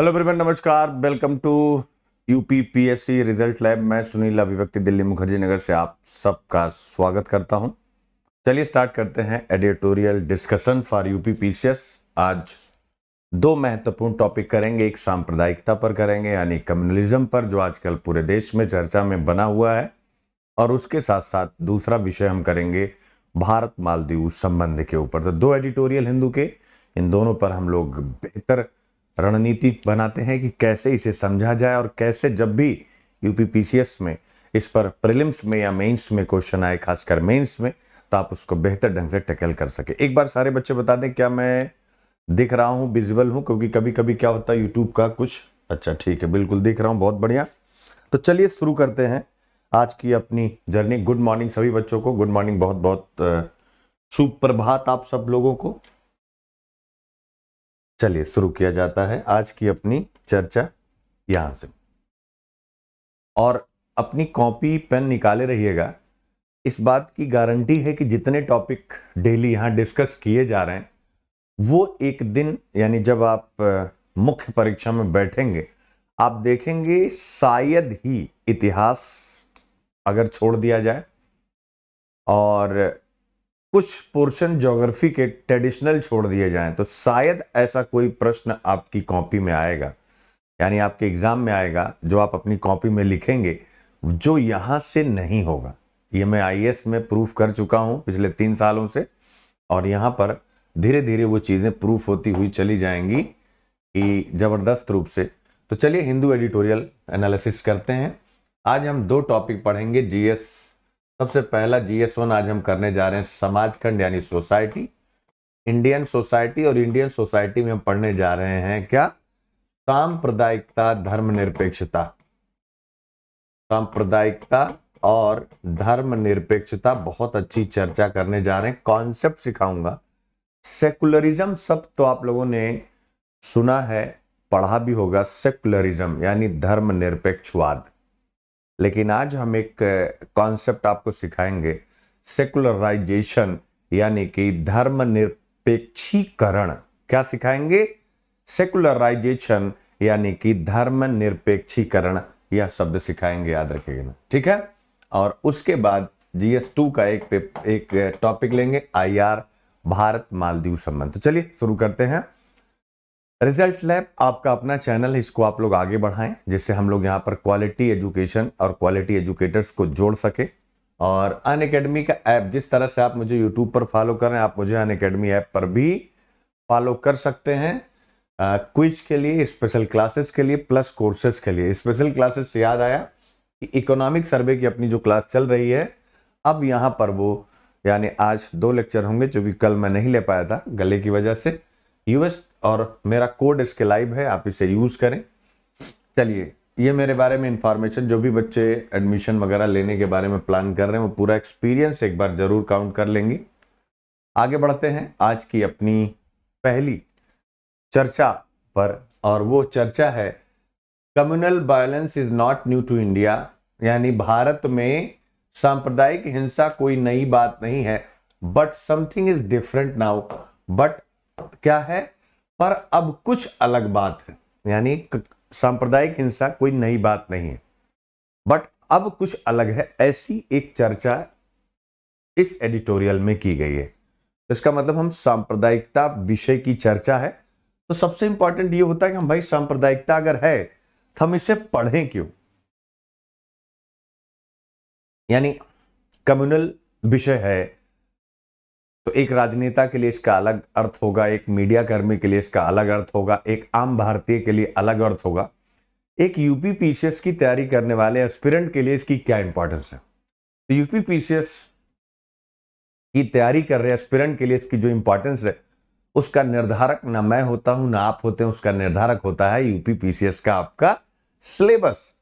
Hello परिवार नमस्कार welcome to UP PSC result lab मैं सुनील अभिव्यक्ति दिल्ली मुखर्जी नगर से आप सबका स्वागत करता हूं चलिए स्टार्ट करते हैं editorial discussion for UP PCS आज दो महत्वपूर्ण टॉपिक करेंगे एक सांप्रदायिकता पर करेंगे यानी कम्युनलिज्म पर जो आजकल पूरे देश में चर्चा में बना हुआ है और उसके साथ साथ दूसरा विषय हम करेंगे भारत मालदीव संबंध के ऊपर तो दो एडिटोरियल हिंदू के इन दोनों पर हम लोग बेहतर रणनीति बनाते हैं कि कैसे इसे समझा जाए और कैसे जब भी यूपीपीसीएस में इस पर प्रिलिम्स में या मेंस में क्वेश्चन आए खासकर मेंस में तो आप उसको बेहतर ढंग से टैकल कर सके एक बार सारे बच्चे बता दें क्या मैं दिख रहा हूँ विजिबल हूँ क्योंकि कभी कभी क्या होता है यूट्यूब का कुछ अच्छा ठीक है बिल्कुल दिख रहा हूँ बहुत बढ़िया तो चलिए शुरू करते हैं आज की अपनी जर्नी गुड मॉर्निंग सभी बच्चों को गुड मॉर्निंग बहुत बहुत सुप्रभात आप सब लोगों को चलिए शुरू किया जाता है आज की अपनी चर्चा यहाँ से और अपनी कॉपी पेन निकाले रहिएगा इस बात की गारंटी है कि जितने टॉपिक डेली यहाँ डिस्कस किए जा रहे हैं वो एक दिन यानी जब आप मुख्य परीक्षा में बैठेंगे आप देखेंगे शायद ही इतिहास अगर छोड़ दिया जाए और कुछ पोर्शन ज्योग्राफी के ट्रेडिशनल छोड़ दिए जाएं तो शायद ऐसा कोई प्रश्न आपकी कॉपी में आएगा यानी आपके एग्जाम में आएगा जो आप अपनी कॉपी में लिखेंगे जो यहाँ से नहीं होगा ये मैं आई में प्रूफ कर चुका हूँ पिछले तीन सालों से और यहाँ पर धीरे धीरे वो चीज़ें प्रूफ होती हुई चली जाएंगी कि ज़बरदस्त रूप से तो चलिए हिंदू एडिटोरियल एनालिसिस करते हैं आज हम दो टॉपिक पढ़ेंगे जीएस सबसे पहला जीएस वन आज हम करने जा रहे हैं समाज खंड यानी सोसाइटी इंडियन सोसाइटी और इंडियन सोसाइटी में हम पढ़ने जा रहे हैं क्या सांप्रदायिकता धर्मनिरपेक्षता सांप्रदायिकता और धर्मनिरपेक्षता बहुत अच्छी चर्चा करने जा रहे हैं कॉन्सेप्ट सिखाऊंगा सेकुलरिज्म सब तो आप लोगों ने सुना है पढ़ा भी होगा सेकुलरिज्म यानी धर्मनिरपेक्षवाद लेकिन आज हम एक कॉन्सेप्ट आपको सिखाएंगे सेकुलराइजेशन यानी कि धर्मनिरपेक्षीकरण क्या सिखाएंगे सेकुलराइजेशन यानी कि धर्मनिरपेक्षीकरण यह शब्द सिखाएंगे याद रखिएगा ठीक है और उसके बाद जीएस टू का एक एक टॉपिक लेंगे आईआर भारत मालदीव संबंध तो चलिए शुरू करते हैं रिजल्ट लैब आपका अपना चैनल है इसको आप लोग आगे बढ़ाएं जिससे हम लोग यहाँ पर क्वालिटी एजुकेशन और क्वालिटी एजुकेटर्स को जोड़ सके और अन अकेडमी का ऐप जिस तरह से आप मुझे यूट्यूब पर फॉलो कर रहे हैं आप मुझे अन अकेडमी ऐप पर भी फॉलो कर सकते हैं क्विज के लिए स्पेशल क्लासेस के लिए प्लस कोर्सेज के लिए स्पेशल क्लासेस से याद आया कि इकोनॉमिक सर्वे की अपनी जो क्लास चल रही है अब यहाँ पर वो यानी आज दो लेक्चर होंगे जो कि कल मैं नहीं ले पाया था गले की वजह से यूएस और मेरा कोड इसके लाइव है आप इसे यूज़ करें चलिए ये मेरे बारे में इंफॉर्मेशन जो भी बच्चे एडमिशन वगैरह लेने के बारे में प्लान कर रहे हैं वो पूरा एक्सपीरियंस एक बार ज़रूर काउंट कर लेंगे आगे बढ़ते हैं आज की अपनी पहली चर्चा पर और वो चर्चा है communal violence is not new to India यानी भारत में सांप्रदायिक हिंसा कोई नई बात नहीं है but something is different now but क्या है पर अब कुछ अलग बात है यानी सांप्रदायिक हिंसा कोई नई बात नहीं है बट अब कुछ अलग है ऐसी एक चर्चा इस एडिटोरियल में की गई है इसका मतलब हम सांप्रदायिकता विषय की चर्चा है तो सबसे इंपॉर्टेंट ये होता है कि हम भाई सांप्रदायिकता अगर है तो हम इसे पढ़ें क्यों यानी कम्युनल विषय है तो एक राजनेता के लिए इसका अलग अर्थ होगा एक मीडिया कर्मी के लिए इसका अलग अर्थ होगा एक आम भारतीय के लिए अलग अर्थ होगा एक यूपी पीसीएस की तैयारी करने वाले एस्पिरेंट के लिए इसकी क्या इंपॉर्टेंस है तो यूपी पीसीएस की तैयारी कर रहे एस्पिरेंट के लिए इसकी जो इंपॉर्टेंस है उसका निर्धारक ना मैं होता हूं ना आप होते हैं उसका निर्धारक होता है यूपी पीसीएस का आपका सिलेबस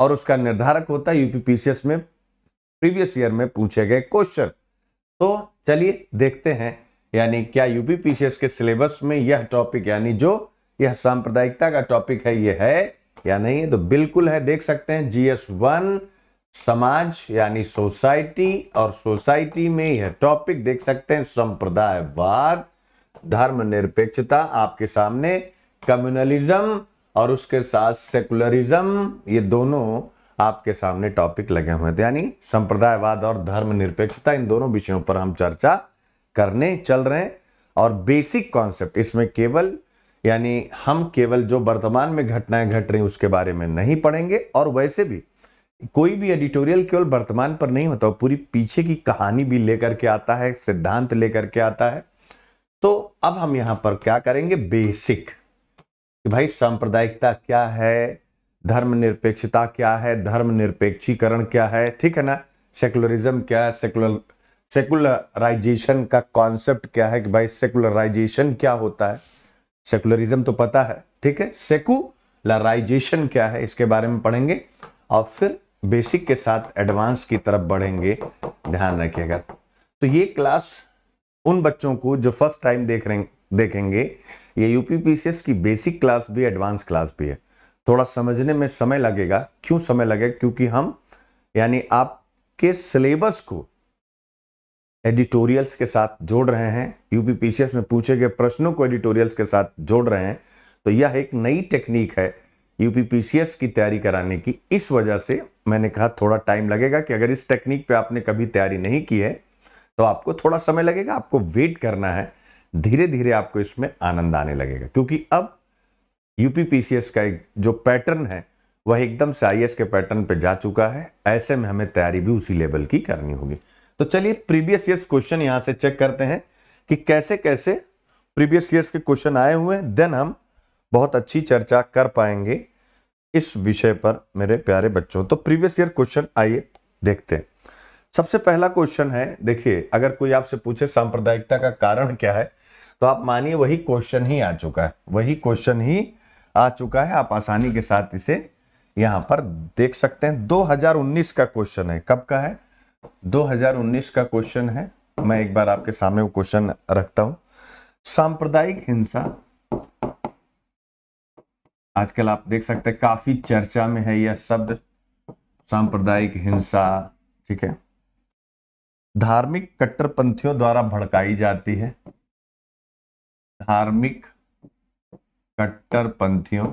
और उसका निर्धारक होता है यूपी पीसीएस में प्रीवियस ईयर में पूछे गए क्वेश्चन तो चलिए देखते हैं यानी क्या यूपी पीसीएस के सिलेबस में यह टॉपिक यानी जो यह सांप्रदायिकता का टॉपिक है यह है या नहीं है तो बिल्कुल है देख सकते हैं जीएस वन समाज यानी सोसाइटी और सोसाइटी में यह टॉपिक देख सकते हैं संप्रदायवाद धर्मनिरपेक्षता आपके सामने कम्युनलिज्म और उसके साथ सेकुलरिज्म ये दोनों आपके सामने टॉपिक लगे हुए थे यानी संप्रदायवाद और धर्मनिरपेक्षता इन दोनों विषयों पर हम चर्चा करने चल रहे हैं और बेसिक कॉन्सेप्ट इसमें केवल यानी हम केवल जो वर्तमान में घटनाएं घट रही उसके बारे में नहीं पढ़ेंगे और वैसे भी कोई भी एडिटोरियल केवल वर्तमान पर नहीं होता पूरी पीछे की कहानी भी लेकर के आता है सिद्धांत लेकर के आता है तो अब हम यहां पर क्या करेंगे बेसिक कि भाई सांप्रदायिकता क्या है धर्मनिरपेक्षता क्या है धर्मनिरपेक्षीकरण क्या है ठीक है ना सेकुलरिज्म क्या है सेकुलर सेकुलराइजेशन का कॉन्सेप्ट क्या है कि भाई सेकुलराइजेशन क्या होता है सेकुलरिज्म तो पता है ठीक है सेकुलराइजेशन क्या है इसके बारे में पढ़ेंगे और फिर बेसिक के साथ एडवांस की तरफ बढ़ेंगे ध्यान रखिएगा तो ये क्लास उन बच्चों को जो फर्स्ट टाइम देख रहे देखेंगे ये यूपीपीसीएस की बेसिक क्लास भी एडवांस क्लास भी है थोड़ा समझने में समय लगेगा क्यों समय लगेगा क्योंकि हम यानी आपके सिलेबस को एडिटोरियल्स के साथ जोड़ रहे हैं यूपीपीसीएस में पूछे गए प्रश्नों को एडिटोरियल्स के साथ जोड़ रहे हैं तो यह एक नई टेक्निक है यूपीपीसीएस की तैयारी कराने की इस वजह से मैंने कहा थोड़ा टाइम लगेगा कि अगर इस टेक्निक पे आपने कभी तैयारी नहीं की है तो आपको थोड़ा समय लगेगा आपको वेट करना है धीरे धीरे आपको इसमें आनंद आने लगेगा क्योंकि अब यूपीपीसीएस का एक जो पैटर्न है वह एकदम से आई के पैटर्न पे जा चुका है ऐसे में हमें तैयारी भी उसी लेवल की करनी होगी तो चलिए प्रीवियस ईयर्स क्वेश्चन यहाँ से चेक करते हैं कि कैसे कैसे प्रीवियस ईयर्स के क्वेश्चन आए हुए हैं देन हम बहुत अच्छी चर्चा कर पाएंगे इस विषय पर मेरे प्यारे बच्चों तो प्रीवियस ईयर क्वेश्चन आइए देखते हैं सबसे पहला क्वेश्चन है देखिए अगर कोई आपसे पूछे सांप्रदायिकता का कारण क्या है तो आप मानिए वही क्वेश्चन ही आ चुका है वही क्वेश्चन ही आ चुका है आप आसानी के साथ इसे यहां पर देख सकते हैं 2019 का क्वेश्चन है कब का है 2019 का क्वेश्चन है मैं एक बार आपके सामने वो क्वेश्चन रखता हूं सांप्रदायिक हिंसा आजकल आप देख सकते हैं काफी चर्चा में है यह शब्द सांप्रदायिक हिंसा ठीक है धार्मिक कट्टरपंथियों द्वारा भड़काई जाती है धार्मिक कट्टरपंथियों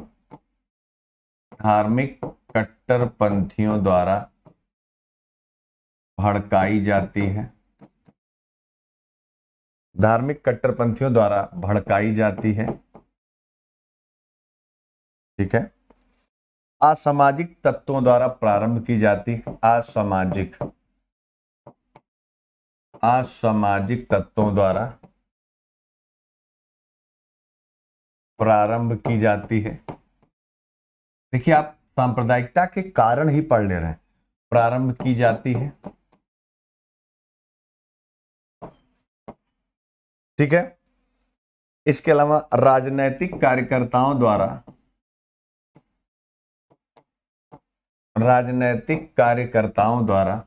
धार्मिक कट्टरपंथियों द्वारा भड़काई जाती है धार्मिक कट्टरपंथियों द्वारा भड़काई जाती है ठीक है असामाजिक तत्वों द्वारा प्रारंभ की जाती है असामाजिक असामाजिक तत्वों द्वारा प्रारंभ की जाती है देखिए आप सांप्रदायिकता के कारण ही पढ़ ले रहे हैं प्रारंभ की जाती है ठीक है इसके अलावा राजनैतिक कार्यकर्ताओं द्वारा राजनैतिक कार्यकर्ताओं द्वारा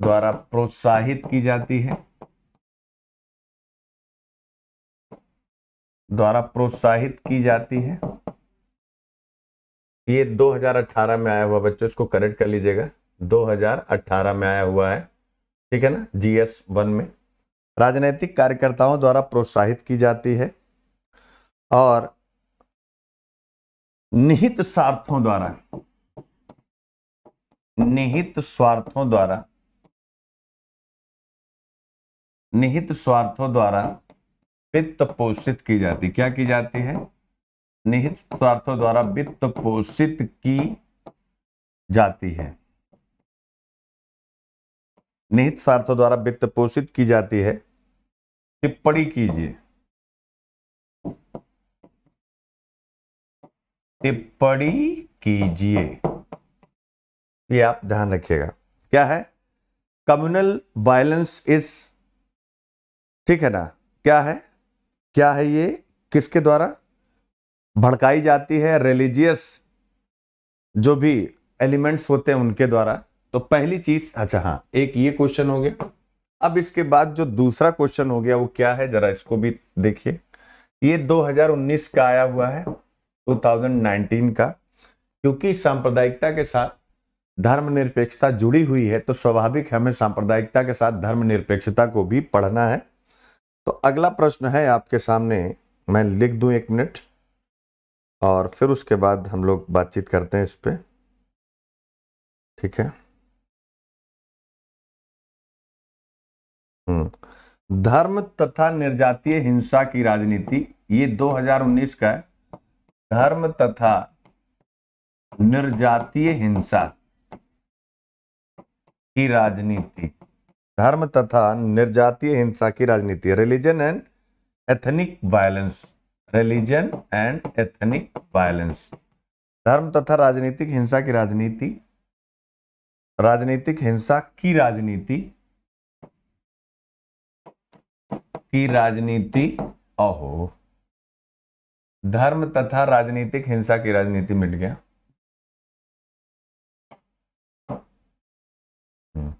द्वारा प्रोत्साहित की जाती है द्वारा प्रोत्साहित की जाती है ये 2018 में आया हुआ बच्चों इसको करेक्ट कर लीजिएगा 2018 में आया हुआ है ठीक है ना जीएस वन में राजनैतिक कार्यकर्ताओं द्वारा प्रोत्साहित की जाती है और निहित स्वार्थों द्वारा निहित स्वार्थों द्वारा निहित स्वार्थों द्वारा वित्त पोषित की जाती क्या की जाती है निहित स्वार्थों द्वारा वित्त पोषित की जाती है निहित स्वार्थों द्वारा वित्त पोषित की जाती है टिप्पणी कीजिए टिप्पणी कीजिए ये आप ध्यान रखिएगा क्या है कम्युनल वायलेंस इज ठीक है ना क्या है क्या है ये किसके द्वारा भड़काई जाती है रिलीजियस जो भी एलिमेंट्स होते हैं उनके द्वारा तो पहली चीज अच्छा हाँ एक ये क्वेश्चन हो गया अब इसके बाद जो दूसरा क्वेश्चन हो गया वो क्या है जरा इसको भी देखिए ये 2019 का आया हुआ है 2019 का क्योंकि सांप्रदायिकता के साथ धर्मनिरपेक्षता जुड़ी हुई है तो स्वाभाविक हमें सांप्रदायिकता के साथ धर्मनिरपेक्षता को भी पढ़ना है तो अगला प्रश्न है आपके सामने मैं लिख दूं एक मिनट और फिर उसके बाद हम लोग बातचीत करते हैं इस पर ठीक है हम्म। धर्म तथा निर्जातीय हिंसा की राजनीति ये 2019 का है धर्म तथा निर्जातीय हिंसा की राजनीति धर्म तथा निर्जातीय हिंसा की राजनीति religion and ethnic violence religion and ethnic violence धर्म तथा राजनीतिक हिंसा की राजनीति राजनीतिक हिंसा की राजनीति की राजनीति अहो धर्म तथा राजनीतिक हिंसा की राजनीति मिल गया हम्म।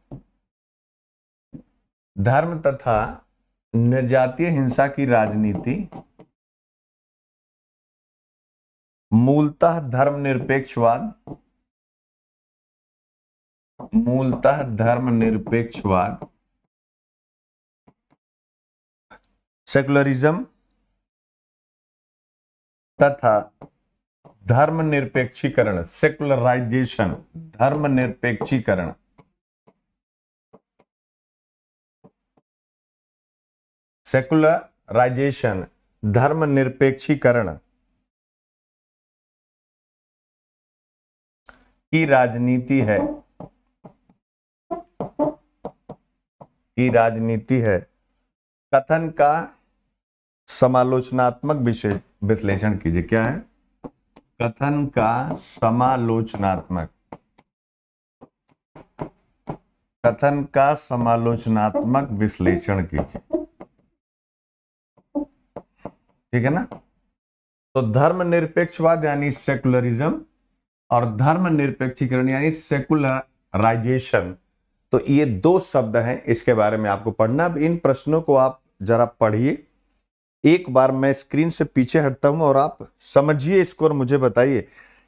धर्म तथा निर्जातीय हिंसा की राजनीति मूलतः धर्मनिरपेक्षवाद मूलतः धर्मनिरपेक्षवाद सेकुलरिज्म तथा धर्मनिरपेक्षीकरण सेकुलराइजेशन धर्मनिरपेक्षीकरण सेकुलराइजेशन धर्मनिरपेक्षीकरण की राजनीति है की राजनीति है कथन का समालोचनात्मक विश्लेषण कीजिए क्या है कथन का समालोचनात्मक कथन का समालोचनात्मक विश्लेषण कीजिए ठीक है ना तो धर्मनिरपेक्षवाद यानी सेकुलरिज्म और धर्म निरपेक्षीकरण यानी सेकुलराइजेशन तो ये दो शब्द हैं इसके बारे में आपको पढ़ना अब इन प्रश्नों को आप जरा पढ़िए एक बार मैं स्क्रीन से पीछे हटता हूं और आप समझिए इसको और मुझे बताइए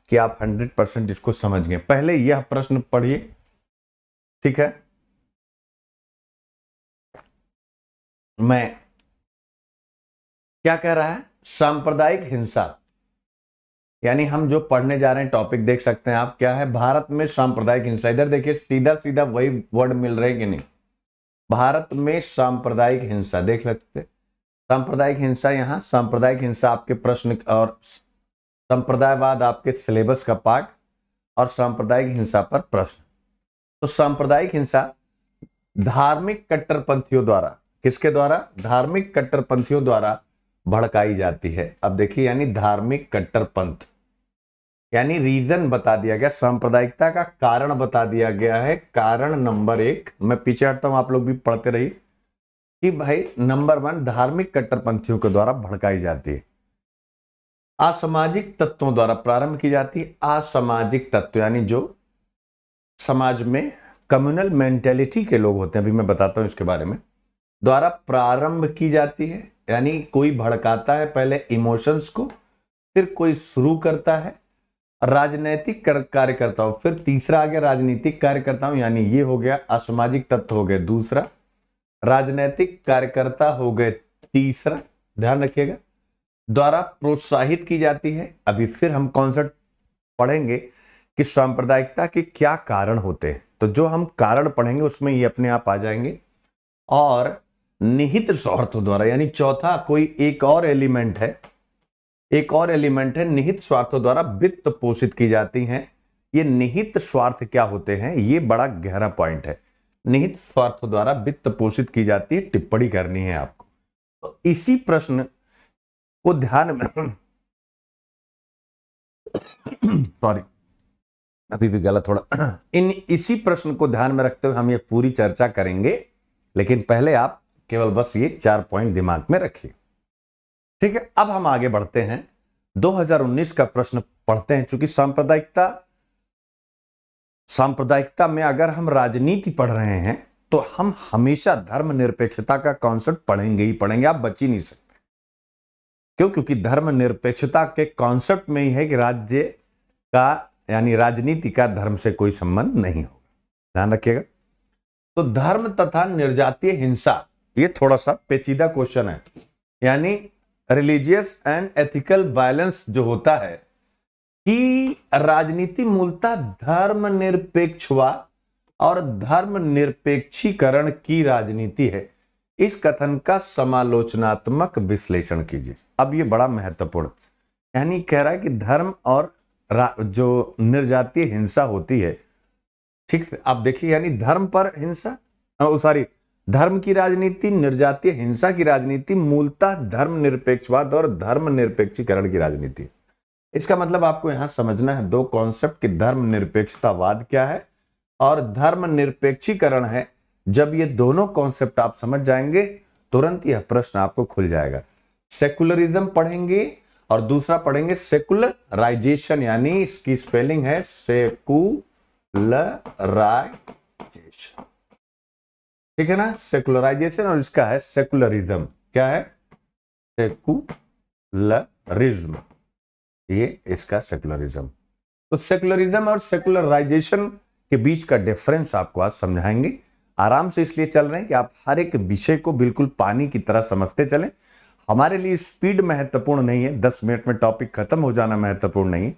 कि आप 100 परसेंट इसको समझ गए पहले यह प्रश्न पढ़िए ठीक है मैं क्या कह रहा है सांप्रदायिक हिंसा यानी हम जो पढ़ने जा रहे हैं टॉपिक देख सकते हैं आप क्या है भारत में सांप्रदायिक हिंसा इधर देखिए सीधा सीधा वही वर्ड मिल रहे कि नहीं भारत में सांप्रदायिक हिंसा देख सकते सांप्रदायिक हिंसा यहां सांप्रदायिक हिंसा आपके प्रश्न और संप्रदायवाद आपके सिलेबस का पार्ट और सांप्रदायिक हिंसा पर प्रश्न तो सांप्रदायिक हिंसा धार्मिक कट्टरपंथियों द्वारा किसके द्वारा धार्मिक कट्टरपंथियों द्वारा भड़काई जाती है अब देखिए यानी धार्मिक कट्टरपंथ यानी रीजन बता दिया गया सांप्रदायिकता का कारण बता दिया गया है कारण नंबर एक मैं पीछे हटता हूं आप लोग भी पढ़ते रहिए कि भाई नंबर वन धार्मिक कट्टरपंथियों के द्वारा भड़काई जाती है असामाजिक तत्वों द्वारा प्रारंभ की जाती है असामाजिक तत्व यानी जो समाज में कम्युनल मेंटेलिटी के लोग होते हैं अभी मैं बताता हूं इसके बारे में द्वारा प्रारंभ की जाती है यानी कोई भड़काता है पहले इमोशंस को फिर कोई शुरू करता है राजनैतिक कार्यकर्ताओं फिर तीसरा आगे राजनीतिक कार्यकर्ताओं यानी ये हो गया असामाजिक तत्व हो गए दूसरा राजनैतिक कार्यकर्ता हो गए तीसरा ध्यान रखिएगा द्वारा प्रोत्साहित की जाती है अभी फिर हम कॉन्सेप्ट पढ़ेंगे कि सांप्रदायिकता के क्या कारण होते हैं तो जो हम कारण पढ़ेंगे उसमें ये अपने आप आ जाएंगे और निहित स्वार्थ द्वारा यानी चौथा कोई एक और एलिमेंट है एक और एलिमेंट है निहित स्वार्थों द्वारा वित्त पोषित की जाती हैं ये निहित स्वार्थ क्या होते हैं ये बड़ा गहरा पॉइंट है निहित स्वार्थ द्वारा वित्त पोषित की जाती है टिप्पणी करनी है आपको तो इसी प्रश्न को ध्यान में सॉरी अभी भी गलत थोड़ा इन इसी प्रश्न को ध्यान में रखते हुए हम ये पूरी चर्चा करेंगे लेकिन पहले आप केवल बस ये चार पॉइंट दिमाग में रखिए ठीक है अब हम आगे बढ़ते हैं 2019 का प्रश्न पढ़ते हैं चूंकि सांप्रदायिकता सांप्रदायिकता में अगर हम राजनीति पढ़ रहे हैं तो हम हमेशा धर्मनिरपेक्षता का कॉन्सेप्ट पढ़ेंगे ही पढ़ेंगे आप बच ही नहीं सकते क्यों क्योंकि धर्मनिरपेक्षता के कॉन्सेप्ट में ही है कि राज्य का यानी राजनीति का धर्म से कोई संबंध नहीं होगा ध्यान रखिएगा तो धर्म तथा निर्जातीय हिंसा ये थोड़ा सा पेचीदा क्वेश्चन है यानी रिलीजियस एंड एथिकल वायलेंस जो होता है कि राजनीति मूलतः धर्म निरपेक्षवा और धर्म निरपेक्षीकरण की राजनीति है इस कथन का समालोचनात्मक विश्लेषण कीजिए अब ये बड़ा महत्वपूर्ण यानी कह रहा है कि धर्म और जो निर्जातीय हिंसा होती है ठीक आप देखिए यानी धर्म पर हिंसा सॉरी धर्म की राजनीति निर्जातीय हिंसा की राजनीति मूलतः निरपेक्षवाद और धर्म निरपेक्षीकरण की राजनीति इसका मतलब आपको यहां समझना है दो कॉन्सेप्ट कि निरपेक्षतावाद क्या है और धर्म निरपेक्षीकरण है जब ये दोनों कॉन्सेप्ट आप समझ जाएंगे तुरंत यह प्रश्न आपको खुल जाएगा सेकुलरिज्म पढ़ेंगे और दूसरा पढ़ेंगे सेकुलराइजेशन यानी इसकी स्पेलिंग है सेकुलराइजेशन ठीक है ना सेकुलराइजेशन और इसका है सेकुलरिज्म क्या है सेकुलरिज्म ये इसका सेकुलरिज्म तो सेकुलरिज्म और सेकुलराइजेशन के बीच का डिफरेंस आपको आज समझाएंगे आराम से इसलिए चल रहे हैं कि आप हर एक विषय को बिल्कुल पानी की तरह समझते चलें हमारे लिए स्पीड महत्वपूर्ण नहीं है दस मिनट में टॉपिक खत्म हो जाना महत्वपूर्ण नहीं है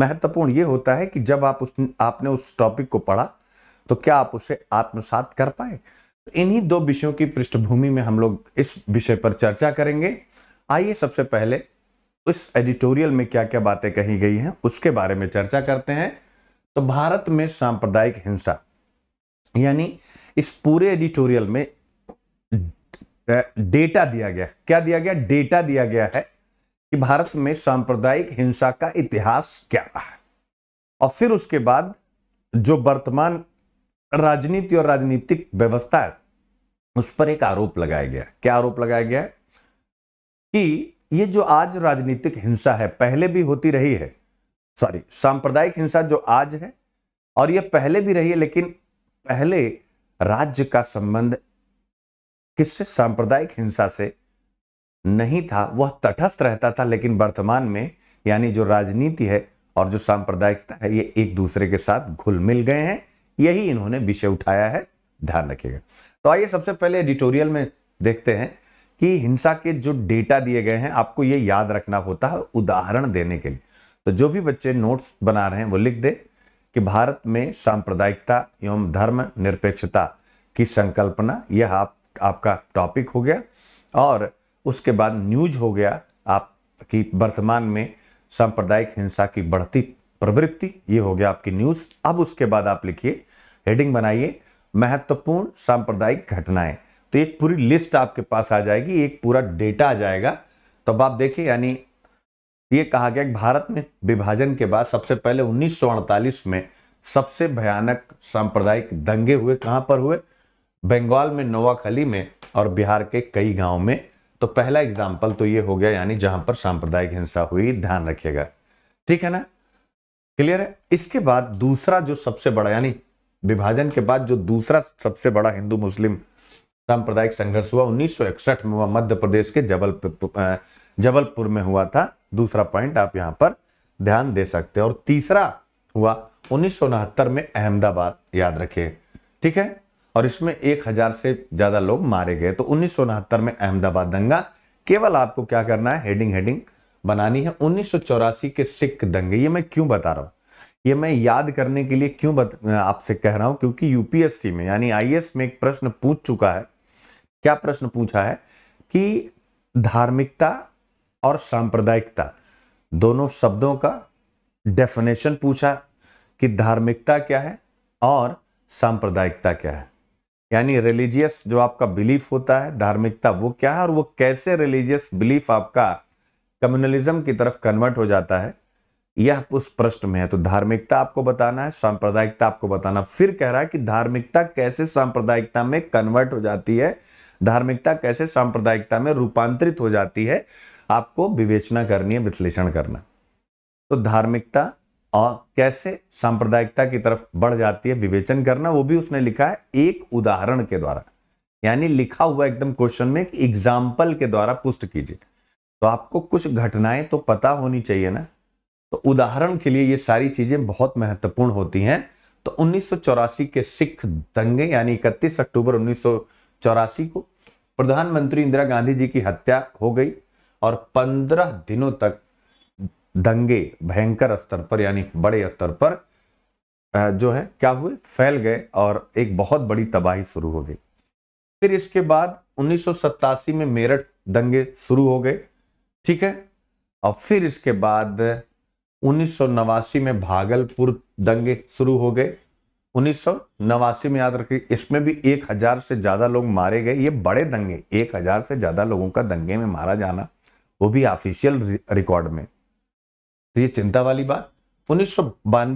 महत्वपूर्ण ये होता है कि जब आप उस आपने उस टॉपिक को पढ़ा तो क्या आप उसे आत्मसात कर पाए इन्हीं दो विषयों की पृष्ठभूमि में हम लोग इस विषय पर चर्चा करेंगे आइए सबसे पहले इस एडिटोरियल में क्या क्या बातें कही गई हैं उसके बारे में चर्चा करते हैं तो भारत में सांप्रदायिक हिंसा यानी इस पूरे एडिटोरियल में डेटा दिया गया क्या दिया गया डेटा दिया गया है कि भारत में सांप्रदायिक हिंसा का इतिहास क्या रहा है और फिर उसके बाद जो वर्तमान राजनीति और राजनीतिक व्यवस्था है उस पर एक आरोप लगाया गया क्या आरोप लगाया गया कि ये जो आज राजनीतिक हिंसा है पहले भी होती रही है सॉरी सांप्रदायिक हिंसा जो आज है और ये पहले भी रही है लेकिन पहले राज्य का संबंध किससे सांप्रदायिक हिंसा से नहीं था वह तटस्थ रहता था लेकिन वर्तमान में यानी जो राजनीति है और जो सांप्रदायिकता है ये एक दूसरे के साथ घुल मिल गए हैं यही इन्होंने विषय उठाया है ध्यान रखिएगा तो आइए सबसे पहले एडिटोरियल में देखते हैं कि हिंसा के जो डेटा दिए गए हैं आपको ये याद रखना होता है उदाहरण देने के लिए तो जो भी बच्चे नोट्स बना रहे हैं वो लिख दे कि भारत में सांप्रदायिकता एवं धर्म निरपेक्षता की संकल्पना यह आप आपका टॉपिक हो गया और उसके बाद न्यूज हो गया आपकी वर्तमान में सांप्रदायिक हिंसा की बढ़ती प्रवृत्ति ये हो गया आपकी न्यूज़ अब उसके बाद आप लिखिए हेडिंग बनाइए महत्वपूर्ण सांप्रदायिक घटनाएं तो एक पूरी लिस्ट आपके पास आ जाएगी एक पूरा डेटा आ जाएगा तो अब आप देखिए यानी ये कहा गया कि भारत में विभाजन के बाद सबसे पहले उन्नीस में सबसे भयानक सांप्रदायिक दंगे हुए कहां पर हुए बंगाल में नोवाखली में और बिहार के कई गांव में तो पहला एग्जाम्पल तो ये हो गया यानी जहां पर सांप्रदायिक हिंसा हुई ध्यान रखिएगा ठीक है ना क्लियर है इसके बाद दूसरा जो सबसे बड़ा यानी विभाजन के बाद जो दूसरा सबसे बड़ा हिंदू मुस्लिम सांप्रदायिक संघर्ष हुआ 1961 में हुआ मध्य प्रदेश के जबलपुर जबलपुर में हुआ था दूसरा पॉइंट आप यहाँ पर ध्यान दे सकते हैं और तीसरा हुआ उन्नीस में अहमदाबाद याद रखें ठीक है और इसमें एक हजार से ज्यादा लोग मारे गए तो उन्नीस में अहमदाबाद दंगा केवल आपको क्या करना है हेडिंग हेडिंग बनानी है उन्नीस के सिख दंगे ये मैं क्यों बता रहा हूँ ये मैं याद करने के लिए क्यों बत, आपसे कह रहा हूं क्योंकि यूपीएससी में यानी आईएएस में एक प्रश्न पूछ चुका है क्या प्रश्न पूछा है कि धार्मिकता और सांप्रदायिकता दोनों शब्दों का डेफिनेशन पूछा कि धार्मिकता क्या है और सांप्रदायिकता क्या है यानी रिलीजियस जो आपका बिलीफ होता है धार्मिकता वो क्या है और वो कैसे रिलीजियस बिलीफ आपका कम्युनलिज्म की तरफ कन्वर्ट हो जाता है यह उस प्रश्न में है तो धार्मिकता आपको बताना है सांप्रदायिकता आपको बताना फिर कह रहा है कि धार्मिकता कैसे सांप्रदायिकता में कन्वर्ट हो जाती है धार्मिकता कैसे सांप्रदायिकता में रूपांतरित हो जाती है आपको विवेचना करनी है विश्लेषण करना तो धार्मिकता और कैसे सांप्रदायिकता की तरफ बढ़ जाती है विवेचन करना वो भी उसने लिखा है एक उदाहरण के द्वारा यानी लिखा हुआ एकदम क्वेश्चन में एग्जाम्पल के द्वारा पुष्ट कीजिए तो आपको कुछ घटनाएं तो पता होनी चाहिए ना तो उदाहरण के लिए ये सारी चीजें बहुत महत्वपूर्ण होती हैं तो उन्नीस के सिख दंगे यानी इकतीस अक्टूबर उन्नीस को प्रधानमंत्री इंदिरा गांधी जी की हत्या हो गई और 15 दिनों तक दंगे भयंकर स्तर पर यानी बड़े स्तर पर जो है क्या हुए फैल गए और एक बहुत बड़ी तबाही शुरू हो गई फिर इसके बाद उन्नीस में मेरठ दंगे शुरू हो गए ठीक है और फिर इसके बाद उन्नीस में भागलपुर दंगे शुरू हो गए उन्नीस में याद रखिए इसमें भी एक हजार से ज्यादा लोग मारे गए ये बड़े दंगे एक हजार से ज्यादा लोगों का दंगे में मारा जाना वो भी ऑफिशियल रिकॉर्ड में तो ये चिंता वाली बात उन्नीस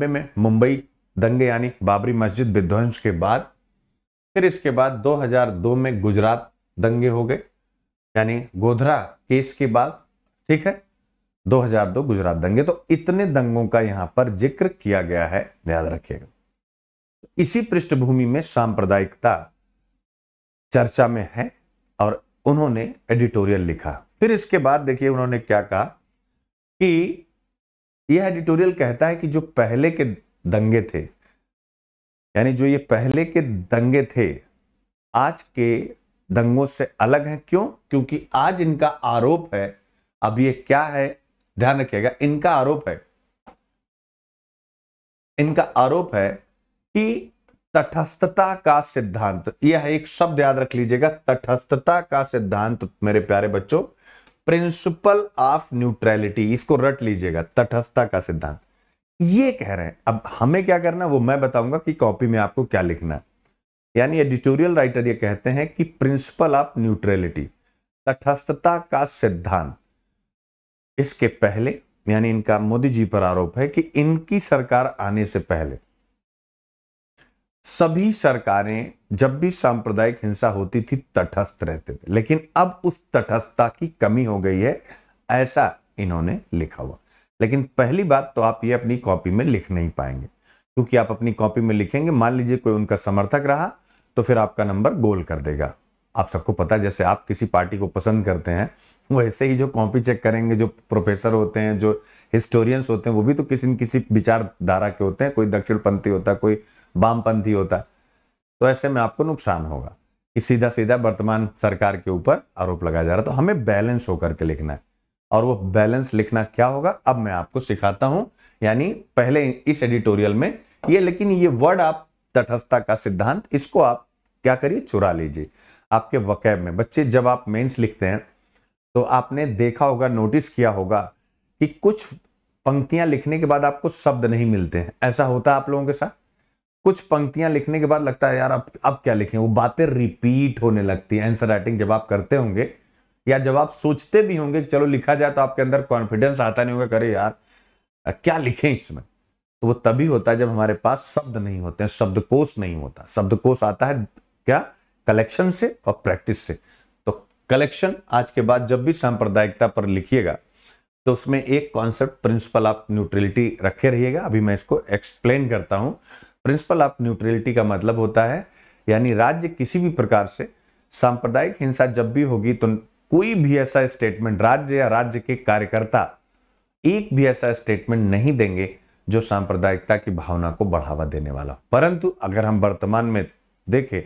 में मुंबई दंगे यानी बाबरी मस्जिद विध्वंस के बाद फिर इसके बाद 2002 में गुजरात दंगे हो गए यानी गोधरा केस के बाद ठीक है 2002 गुजरात दंगे तो इतने दंगों का यहां पर जिक्र किया गया है याद रखिएगा इसी पृष्ठभूमि में सांप्रदायिकता चर्चा में है और उन्होंने एडिटोरियल लिखा फिर इसके बाद देखिए उन्होंने क्या कहा कि यह एडिटोरियल कहता है कि जो पहले के दंगे थे यानी जो ये पहले के दंगे थे आज के दंगों से अलग हैं क्यों क्योंकि आज इनका आरोप है अब ये क्या है ध्यान रखिएगा इनका आरोप है इनका आरोप है कि तटस्थता का सिद्धांत यह एक शब्द याद रख लीजिएगा तटस्थता का सिद्धांत मेरे प्यारे बच्चों प्रिंसिपल ऑफ न्यूट्रलिटी इसको रट लीजिएगा तटस्थता का सिद्धांत ये कह रहे हैं अब हमें क्या करना है वो मैं बताऊंगा कि कॉपी में आपको क्या लिखना है यानी एडिटोरियल राइटर ये कहते हैं कि प्रिंसिपल ऑफ न्यूट्रलिटी तटस्थता का सिद्धांत इसके पहले यानी इनका मोदी जी पर आरोप है कि इनकी सरकार आने से पहले सभी सरकारें जब भी सांप्रदायिक हिंसा होती थी तटस्थ रहते थे लेकिन अब उस तटस्थता की कमी हो गई है ऐसा इन्होंने लिखा हुआ लेकिन पहली बात तो आप ये अपनी कॉपी में लिख नहीं पाएंगे क्योंकि आप अपनी कॉपी में लिखेंगे मान लीजिए कोई उनका समर्थक रहा तो फिर आपका नंबर गोल कर देगा आप सबको पता है जैसे आप किसी पार्टी को पसंद करते हैं वैसे ही जो कॉपी चेक करेंगे जो प्रोफेसर होते हैं जो हिस्टोरियंस होते हैं वो भी तो किसी न किसी विचारधारा के होते हैं कोई दक्षिणपंथी होता है कोई वामपंथी होता है तो ऐसे में आपको नुकसान होगा कि सीधा सीधा वर्तमान सरकार के ऊपर आरोप लगाया जा रहा है तो हमें बैलेंस होकर के लिखना है और वो बैलेंस लिखना क्या होगा अब मैं आपको सिखाता हूं यानी पहले इस एडिटोरियल में ये लेकिन ये वर्ड आप तटस्थता का सिद्धांत इसको आप क्या करिए चुरा लीजिए आपके वकैब में बच्चे जब आप मेंस लिखते हैं तो आपने देखा होगा नोटिस किया होगा कि कुछ पंक्तियां लिखने के बाद आपको शब्द नहीं मिलते हैं ऐसा होता है आप लोगों के साथ कुछ पंक्तियां लिखने के बाद लगता है यार अब अब क्या लिखें वो बातें रिपीट होने लगती हैं आंसर राइटिंग जब आप करते होंगे या जब आप सोचते भी होंगे कि चलो लिखा जाए तो आपके अंदर कॉन्फिडेंस आता नहीं होगा करे यार क्या लिखें इसमें तो वो तभी होता है जब हमारे पास शब्द नहीं होते हैं शब्दकोश नहीं होता शब्दकोश आता है क्या कलेक्शन से और प्रैक्टिस से तो कलेक्शन आज के बाद जब भी सांप्रदायिकता पर लिखिएगा तो उसमें एक कॉन्सेप्ट प्रिंसिपल ऑफ न्यूट्रलिटी रखे रहिएगा अभी मैं इसको एक्सप्लेन करता हूँ प्रिंसिपल ऑफ न्यूट्रलिटी का मतलब होता है यानी राज्य किसी भी प्रकार से सांप्रदायिक हिंसा जब भी होगी तो कोई भी ऐसा स्टेटमेंट राज्य या राज्य के कार्यकर्ता एक भी ऐसा स्टेटमेंट नहीं देंगे जो सांप्रदायिकता की भावना को बढ़ावा देने वाला परंतु अगर हम वर्तमान में देखें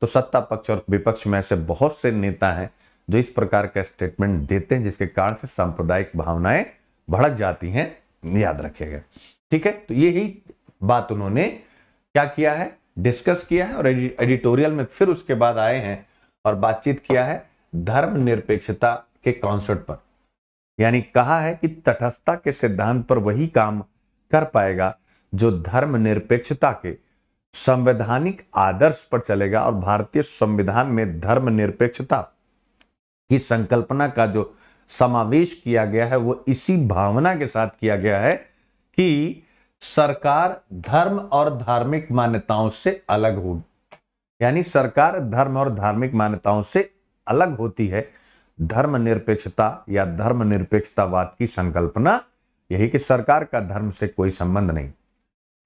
तो सत्ता पक्ष और विपक्ष में ऐसे बहुत से नेता हैं जो इस प्रकार का स्टेटमेंट देते हैं जिसके कारण से सांप्रदायिक भावनाएं भड़क जाती हैं याद रखिएगा ठीक है तो यही बात उन्होंने क्या किया है डिस्कस किया है और एडिटोरियल में फिर उसके बाद आए हैं और बातचीत किया है धर्मनिरपेक्षता के कॉन्सेप्ट पर यानी कहा है कि तटस्थता के सिद्धांत पर वही काम कर पाएगा जो धर्म निरपेक्षता के संवैधानिक आदर्श पर चलेगा और भारतीय संविधान में धर्मनिरपेक्षता की संकल्पना का जो समावेश किया गया है वो इसी भावना के साथ किया गया है कि सरकार धर्म और धार्मिक मान्यताओं से अलग होगी यानी सरकार धर्म और धार्मिक मान्यताओं से अलग होती है धर्मनिरपेक्षता या धर्मनिरपेक्षतावाद की संकल्पना यही कि सरकार का धर्म से कोई संबंध नहीं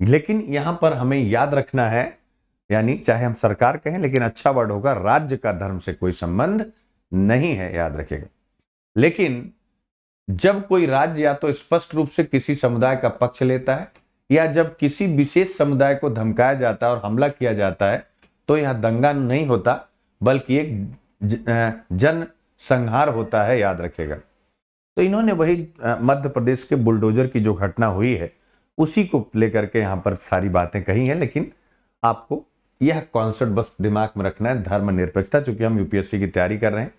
लेकिन यहां पर हमें याद रखना है यानी चाहे हम सरकार कहें लेकिन अच्छा वर्ड होगा राज्य का धर्म से कोई संबंध नहीं है याद रखेगा लेकिन जब कोई राज्य या तो स्पष्ट रूप से किसी समुदाय का पक्ष लेता है या जब किसी विशेष समुदाय को धमकाया जाता है और हमला किया जाता है तो यह दंगा नहीं होता बल्कि एक जन संहार होता है याद रखेगा तो इन्होंने वही मध्य प्रदेश के बुलडोजर की जो घटना हुई है उसी को लेकर के यहाँ पर सारी बातें कही हैं लेकिन आपको यह कॉन्सेप्ट बस दिमाग में रखना है धर्मनिरपेक्षता चूंकि हम यूपीएससी की तैयारी कर रहे हैं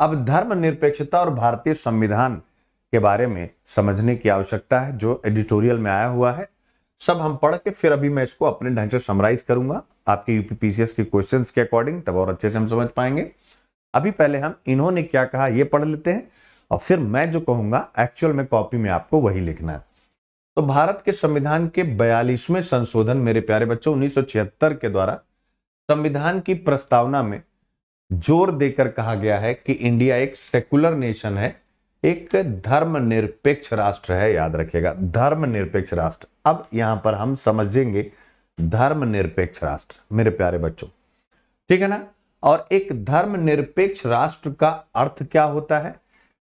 अब धर्मनिरपेक्षता और भारतीय संविधान के बारे में समझने की आवश्यकता है जो एडिटोरियल में आया हुआ है सब हम पढ़ के फिर अभी मैं इसको अपने ढंग से समराइज करूंगा आपके यूपी के क्वेश्चन के अकॉर्डिंग तब और अच्छे से हम समझ पाएंगे अभी पहले हम इन्होंने क्या कहा यह पढ़ लेते हैं और फिर मैं जो कहूंगा एक्चुअल में कॉपी में आपको वही लिखना है तो भारत के संविधान के बयालीसवें संशोधन मेरे प्यारे बच्चों उन्नीस के द्वारा संविधान की प्रस्तावना में जोर देकर कहा गया है कि इंडिया एक सेकुलर नेशन है एक धर्मनिरपेक्ष राष्ट्र है याद रखिएगा धर्मनिरपेक्ष राष्ट्र अब यहां पर हम समझेंगे धर्मनिरपेक्ष राष्ट्र मेरे प्यारे बच्चों ठीक है ना और एक धर्मनिरपेक्ष राष्ट्र का अर्थ क्या होता है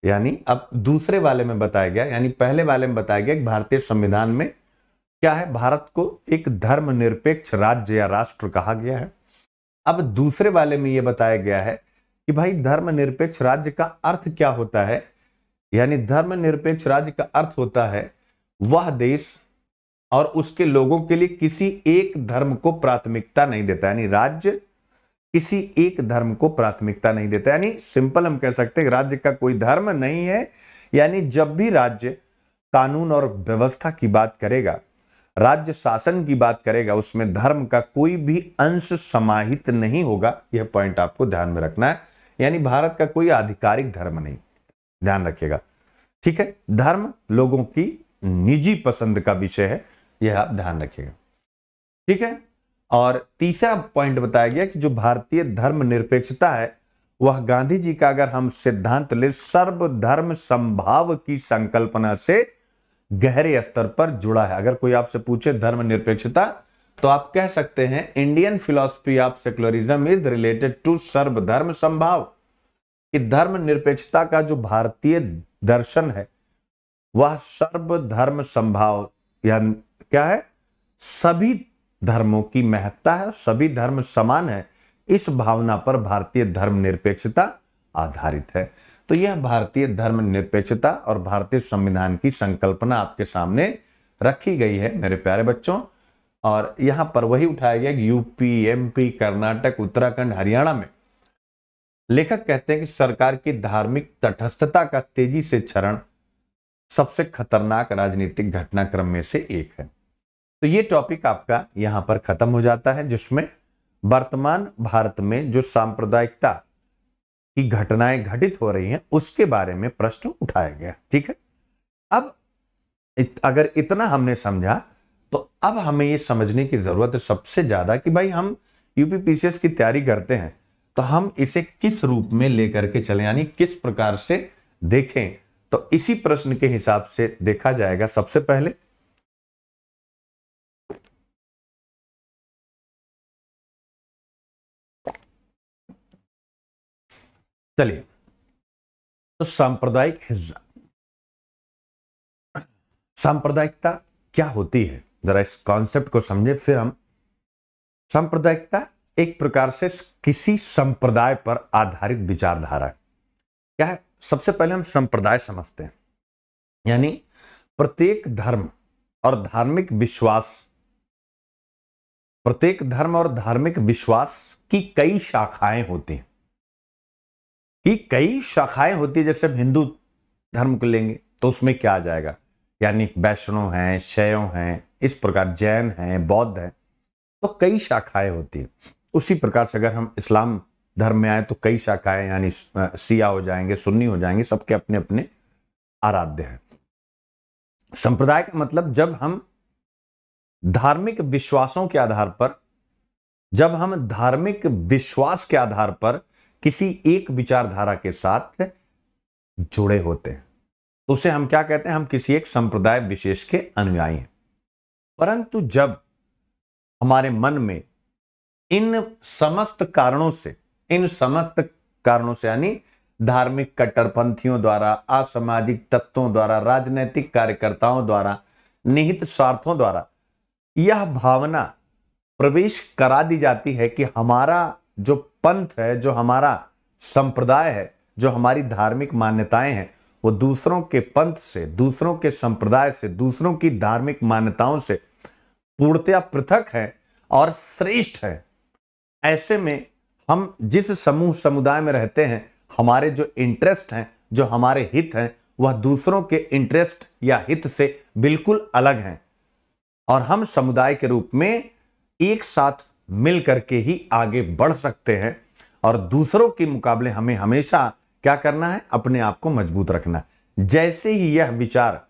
यानी अब दूसरे वाले में बताया गया यानी पहले वाले में बताया गया कि भारतीय संविधान में क्या है भारत को एक धर्मनिरपेक्ष राज्य या राष्ट्र कहा गया है अब दूसरे वाले में यह बताया गया है कि भाई धर्मनिरपेक्ष राज्य का अर्थ क्या होता है यानी धर्मनिरपेक्ष राज्य का अर्थ होता है वह देश और उसके लोगों के लिए किसी एक धर्म को प्राथमिकता नहीं देता यानी राज्य किसी एक धर्म को प्राथमिकता नहीं देता यानी सिंपल हम कह सकते हैं राज्य का कोई धर्म नहीं है यानी जब भी राज्य कानून और व्यवस्था की बात करेगा राज्य शासन की बात करेगा उसमें धर्म का कोई भी अंश समाहित नहीं होगा यह पॉइंट आपको ध्यान में रखना है यानी भारत का कोई आधिकारिक धर्म नहीं ध्यान रखिएगा ठीक है धर्म लोगों की निजी पसंद का विषय है यह आप ध्यान रखिएगा ठीक है और तीसरा पॉइंट बताया गया कि जो भारतीय धर्म निरपेक्षता है वह गांधी जी का अगर हम सिद्धांत ले सर्वधर्म संभाव की संकल्पना से गहरे स्तर पर जुड़ा है अगर कोई आपसे पूछे धर्म निरपेक्षता तो आप कह सकते हैं Indian philosophy of secularism is related to सर्वधर्म संभाव कि धर्म निरपेक्षता का जो भारतीय दर्शन है वह सर्वधर्म संभाव या क्या है सभी धर्मों की महत्ता है सभी धर्म समान है इस भावना पर भारतीय धर्म निरपेक्षता आधारित है तो यह भारतीय धर्म निरपेक्षता और भारतीय संविधान की संकल्पना आपके सामने रखी गई है मेरे प्यारे बच्चों और यहां पर वही उठाया गया कि यूपी एमपी कर्नाटक उत्तराखंड हरियाणा में लेखक कहते हैं कि सरकार की धार्मिक तटस्थता का तेजी से क्षरण सबसे खतरनाक राजनीतिक घटनाक्रम में से एक है तो ये टॉपिक आपका यहां पर खत्म हो जाता है जिसमें वर्तमान भारत में जो सांप्रदायिकता की घटनाएं घटित हो रही हैं उसके बारे में प्रश्न उठाया गया ठीक है अब इत, अगर इतना हमने समझा तो अब हमें ये समझने की जरूरत है सबसे ज्यादा कि भाई हम यूपीपीसीएस की तैयारी करते हैं तो हम इसे किस रूप में लेकर के चले यानी किस प्रकार से देखें तो इसी प्रश्न के हिसाब से देखा जाएगा सबसे पहले चलिए तो सांप्रदायिक हिज्जा सांप्रदायिकता क्या होती है जरा इस कॉन्सेप्ट को समझे फिर हम सांप्रदायिकता एक प्रकार से किसी संप्रदाय पर आधारित विचारधारा है क्या है सबसे पहले हम संप्रदाय समझते हैं यानी प्रत्येक धर्म और धार्मिक विश्वास प्रत्येक धर्म और धार्मिक विश्वास की कई शाखाएं होती हैं कि कई शाखाएं होती है जैसे हम हिंदू धर्म को लेंगे तो उसमें क्या आ जाएगा यानी वैष्णव हैं शैव हैं इस प्रकार जैन हैं बौद्ध हैं तो कई शाखाएं होती हैं उसी प्रकार से अगर हम इस्लाम धर्म में आए तो कई शाखाएं यानी सिया हो जाएंगे सुन्नी हो जाएंगे सबके अपने अपने आराध्य हैं संप्रदाय का मतलब जब हम धार्मिक विश्वासों के आधार पर जब हम धार्मिक विश्वास के आधार पर किसी एक विचारधारा के साथ जुड़े होते हैं तो उसे हम क्या कहते हैं हम किसी एक संप्रदाय विशेष के अनुयायी हैं परंतु जब हमारे मन में इन समस्त कारणों से इन समस्त कारणों से यानी धार्मिक कट्टरपंथियों द्वारा असामाजिक तत्वों द्वारा राजनैतिक कार्यकर्ताओं द्वारा निहित स्वार्थों द्वारा यह भावना प्रवेश करा दी जाती है कि हमारा जो पंथ है जो हमारा संप्रदाय है जो हमारी धार्मिक मान्यताएं हैं वो दूसरों के पंथ से दूसरों के संप्रदाय से दूसरों की धार्मिक मान्यताओं से पूर्णतया पृथक है और श्रेष्ठ है ऐसे में हम जिस समूह समुदाय में रहते हैं हमारे जो इंटरेस्ट हैं जो हमारे हित हैं वह दूसरों के इंटरेस्ट या हित से बिल्कुल अलग हैं और हम समुदाय के रूप में एक साथ मिल करके ही आगे बढ़ सकते हैं और दूसरों के मुकाबले हमें हमेशा क्या करना है अपने आप को मजबूत रखना जैसे ही यह विचार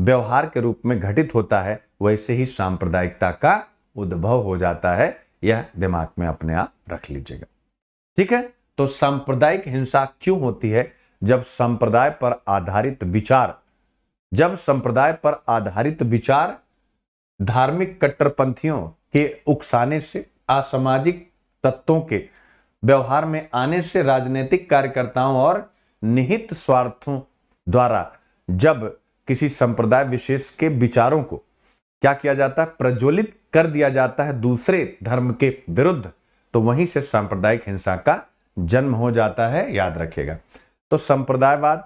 व्यवहार के रूप में घटित होता है वैसे ही सांप्रदायिकता का उद्भव हो जाता है यह दिमाग में अपने आप रख लीजिएगा ठीक है तो सांप्रदायिक हिंसा क्यों होती है जब संप्रदाय पर आधारित विचार जब संप्रदाय पर आधारित विचार धार्मिक कट्टरपंथियों के उकसाने से असामाजिक तत्वों के व्यवहार में आने से राजनीतिक कार्यकर्ताओं और निहित स्वार्थों द्वारा जब किसी संप्रदाय विशेष के विचारों को क्या किया जाता है प्रज्वलित कर दिया जाता है दूसरे धर्म के विरुद्ध तो वहीं से सांप्रदायिक हिंसा का जन्म हो जाता है याद रखिएगा तो संप्रदायवाद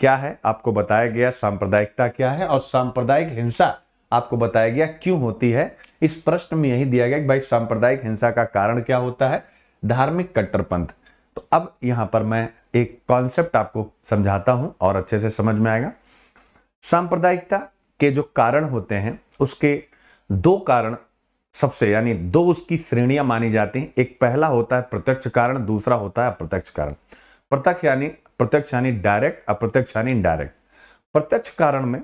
क्या है आपको बताया गया सांप्रदायिकता क्या है और सांप्रदायिक हिंसा आपको बताया गया क्यों होती है इस प्रश्न में यही दिया गया कि भाई सांप्रदायिक हिंसा का कारण क्या होता है धार्मिक कट्टरपंथ तो अब यहां पर मैं एक कॉन्सेप्ट आपको समझाता हूं और अच्छे से समझ में आएगा सांप्रदायिकता के जो कारण होते हैं उसके दो कारण सबसे यानी दो उसकी श्रेणियां मानी जाती हैं एक पहला होता है प्रत्यक्ष कारण दूसरा होता है अप्रत्यक्ष कारण प्रत्यक्ष यानी प्रत्यक्ष यानी डायरेक्ट अप्रत्यक्ष यानी इनडायरेक्ट प्रत्यक्ष कारण में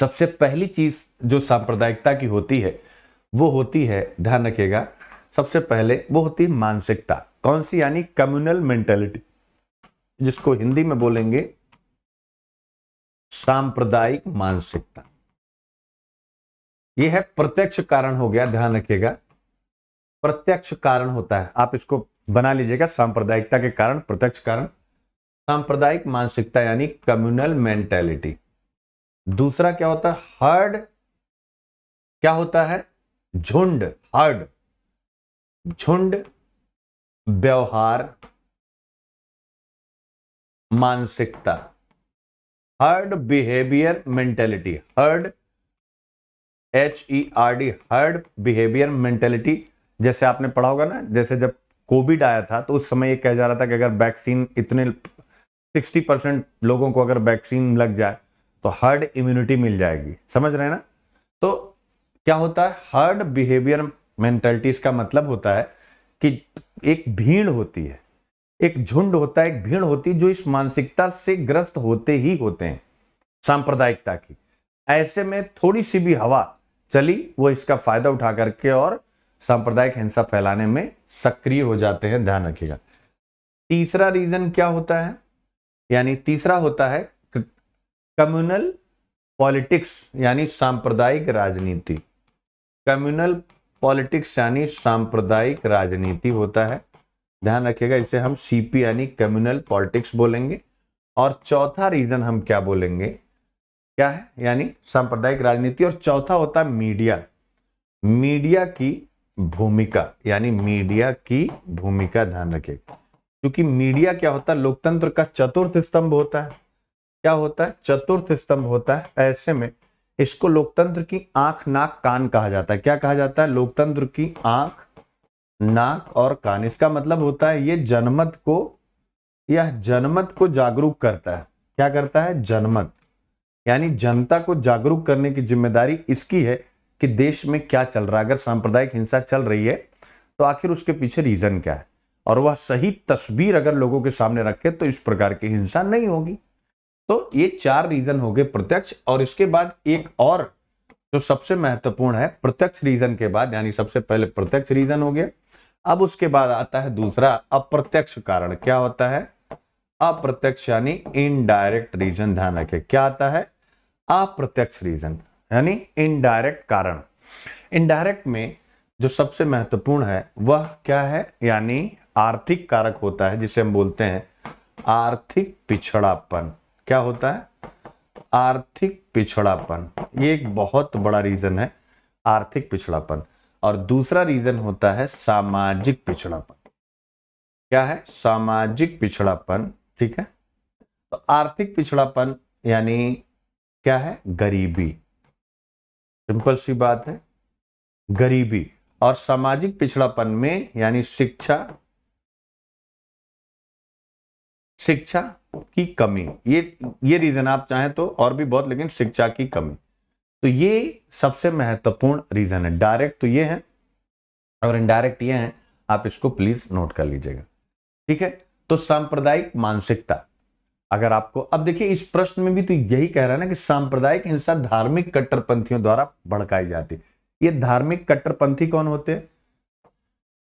सबसे पहली चीज जो सांप्रदायिकता की होती है वो होती है ध्यान रखिएगा सबसे पहले वो होती है मानसिकता कौन सी यानी कम्युनल मेंटेलिटी जिसको हिंदी में बोलेंगे सांप्रदायिक मानसिकता यह है प्रत्यक्ष कारण हो गया ध्यान रखिएगा प्रत्यक्ष कारण होता है आप इसको बना लीजिएगा सांप्रदायिकता के कारण प्रत्यक्ष कारण सांप्रदायिक मानसिकता यानी कम्युनल मेंटेलिटी दूसरा क्या होता है हर्ड क्या होता है झुंड हर्ड झुंड व्यवहार मानसिकता herd behaviour mentality herd H E R D herd behaviour mentality जैसे आपने पढ़ा होगा ना जैसे जब कोविड आया था तो उस समय ये कहा जा रहा था कि अगर वैक्सीन इतने 60 परसेंट लोगों को अगर वैक्सीन लग जाए तो हर्ड इम्यूनिटी मिल जाएगी समझ रहे हैं ना तो क्या होता है हर्ड बिहेवियर मेंटेलिटीज का मतलब होता है कि एक भीड़ होती है एक झुंड होता है एक भीड़ होती है जो इस मानसिकता से ग्रस्त होते ही होते हैं सांप्रदायिकता की ऐसे में थोड़ी सी भी हवा चली वो इसका फायदा उठा करके और सांप्रदायिक हिंसा फैलाने में सक्रिय हो जाते हैं ध्यान रखिएगा तीसरा रीजन क्या होता है यानी तीसरा होता है कम्युनल पॉलिटिक्स यानी सांप्रदायिक राजनीति कम्युनल पॉलिटिक्स यानी सांप्रदायिक राजनीति होता है ध्यान रखिएगा इसे हम सीपी यानी कम्युनल पॉलिटिक्स बोलेंगे और चौथा रीजन हम क्या बोलेंगे क्या है यानी सांप्रदायिक राजनीति और चौथा होता है मीडिया मीडिया की भूमिका यानी मीडिया की भूमिका ध्यान रखिएगा क्योंकि मीडिया क्या होता है लोकतंत्र का चतुर्थ स्तंभ होता है क्या होता है चतुर्थ स्तंभ होता है ऐसे में इसको लोकतंत्र की आंख नाक कान कहा जाता है क्या कहा जाता है लोकतंत्र की आंख नाक और कान इसका मतलब होता है ये जनमत को यह जनमत को जागरूक करता है क्या करता है जनमत यानी जनता को जागरूक करने की जिम्मेदारी इसकी है कि देश में क्या चल रहा है अगर सांप्रदायिक हिंसा चल रही है तो आखिर उसके पीछे रीजन क्या है और वह सही तस्वीर अगर लोगों के सामने रखे तो इस प्रकार की हिंसा नहीं होगी तो ये चार रीजन हो गए प्रत्यक्ष और इसके बाद एक और जो सबसे महत्वपूर्ण है प्रत्यक्ष रीजन के बाद यानी सबसे पहले प्रत्यक्ष रीजन हो गया अब उसके बाद आता है दूसरा अप्रत्यक्ष कारण क्या होता है अप्रत्यक्ष यानी इनडायरेक्ट रीजन ध्यान रखे क्या आता है अप्रत्यक्ष रीजन यानी इनडायरेक्ट कारण इनडायरेक्ट में जो सबसे महत्वपूर्ण है वह क्या है यानी आर्थिक कारक होता है जिसे हम बोलते हैं आर्थिक पिछड़ापन क्या होता है आर्थिक पिछड़ापन ये एक बहुत बड़ा रीजन है आर्थिक पिछड़ापन और दूसरा रीजन होता है सामाजिक पिछड़ापन क्या है सामाजिक पिछड़ापन ठीक है तो आर्थिक पिछड़ापन यानी क्या है गरीबी सिंपल सी बात है गरीबी और सामाजिक पिछड़ापन में यानी शिक्षा शिक्षा की कमी ये ये रीजन आप चाहें तो और भी बहुत लेकिन शिक्षा की कमी तो ये सबसे महत्वपूर्ण रीजन है डायरेक्ट तो ये है और इनडायरेक्ट ये है आप इसको प्लीज नोट कर लीजिएगा ठीक है तो सांप्रदायिक मानसिकता अगर आपको अब देखिए इस प्रश्न में भी तो यही कह रहा है ना कि सांप्रदायिक हिंसा धार्मिक कट्टरपंथियों द्वारा भड़काई जाती है ये धार्मिक कट्टरपंथी कौन होते हैं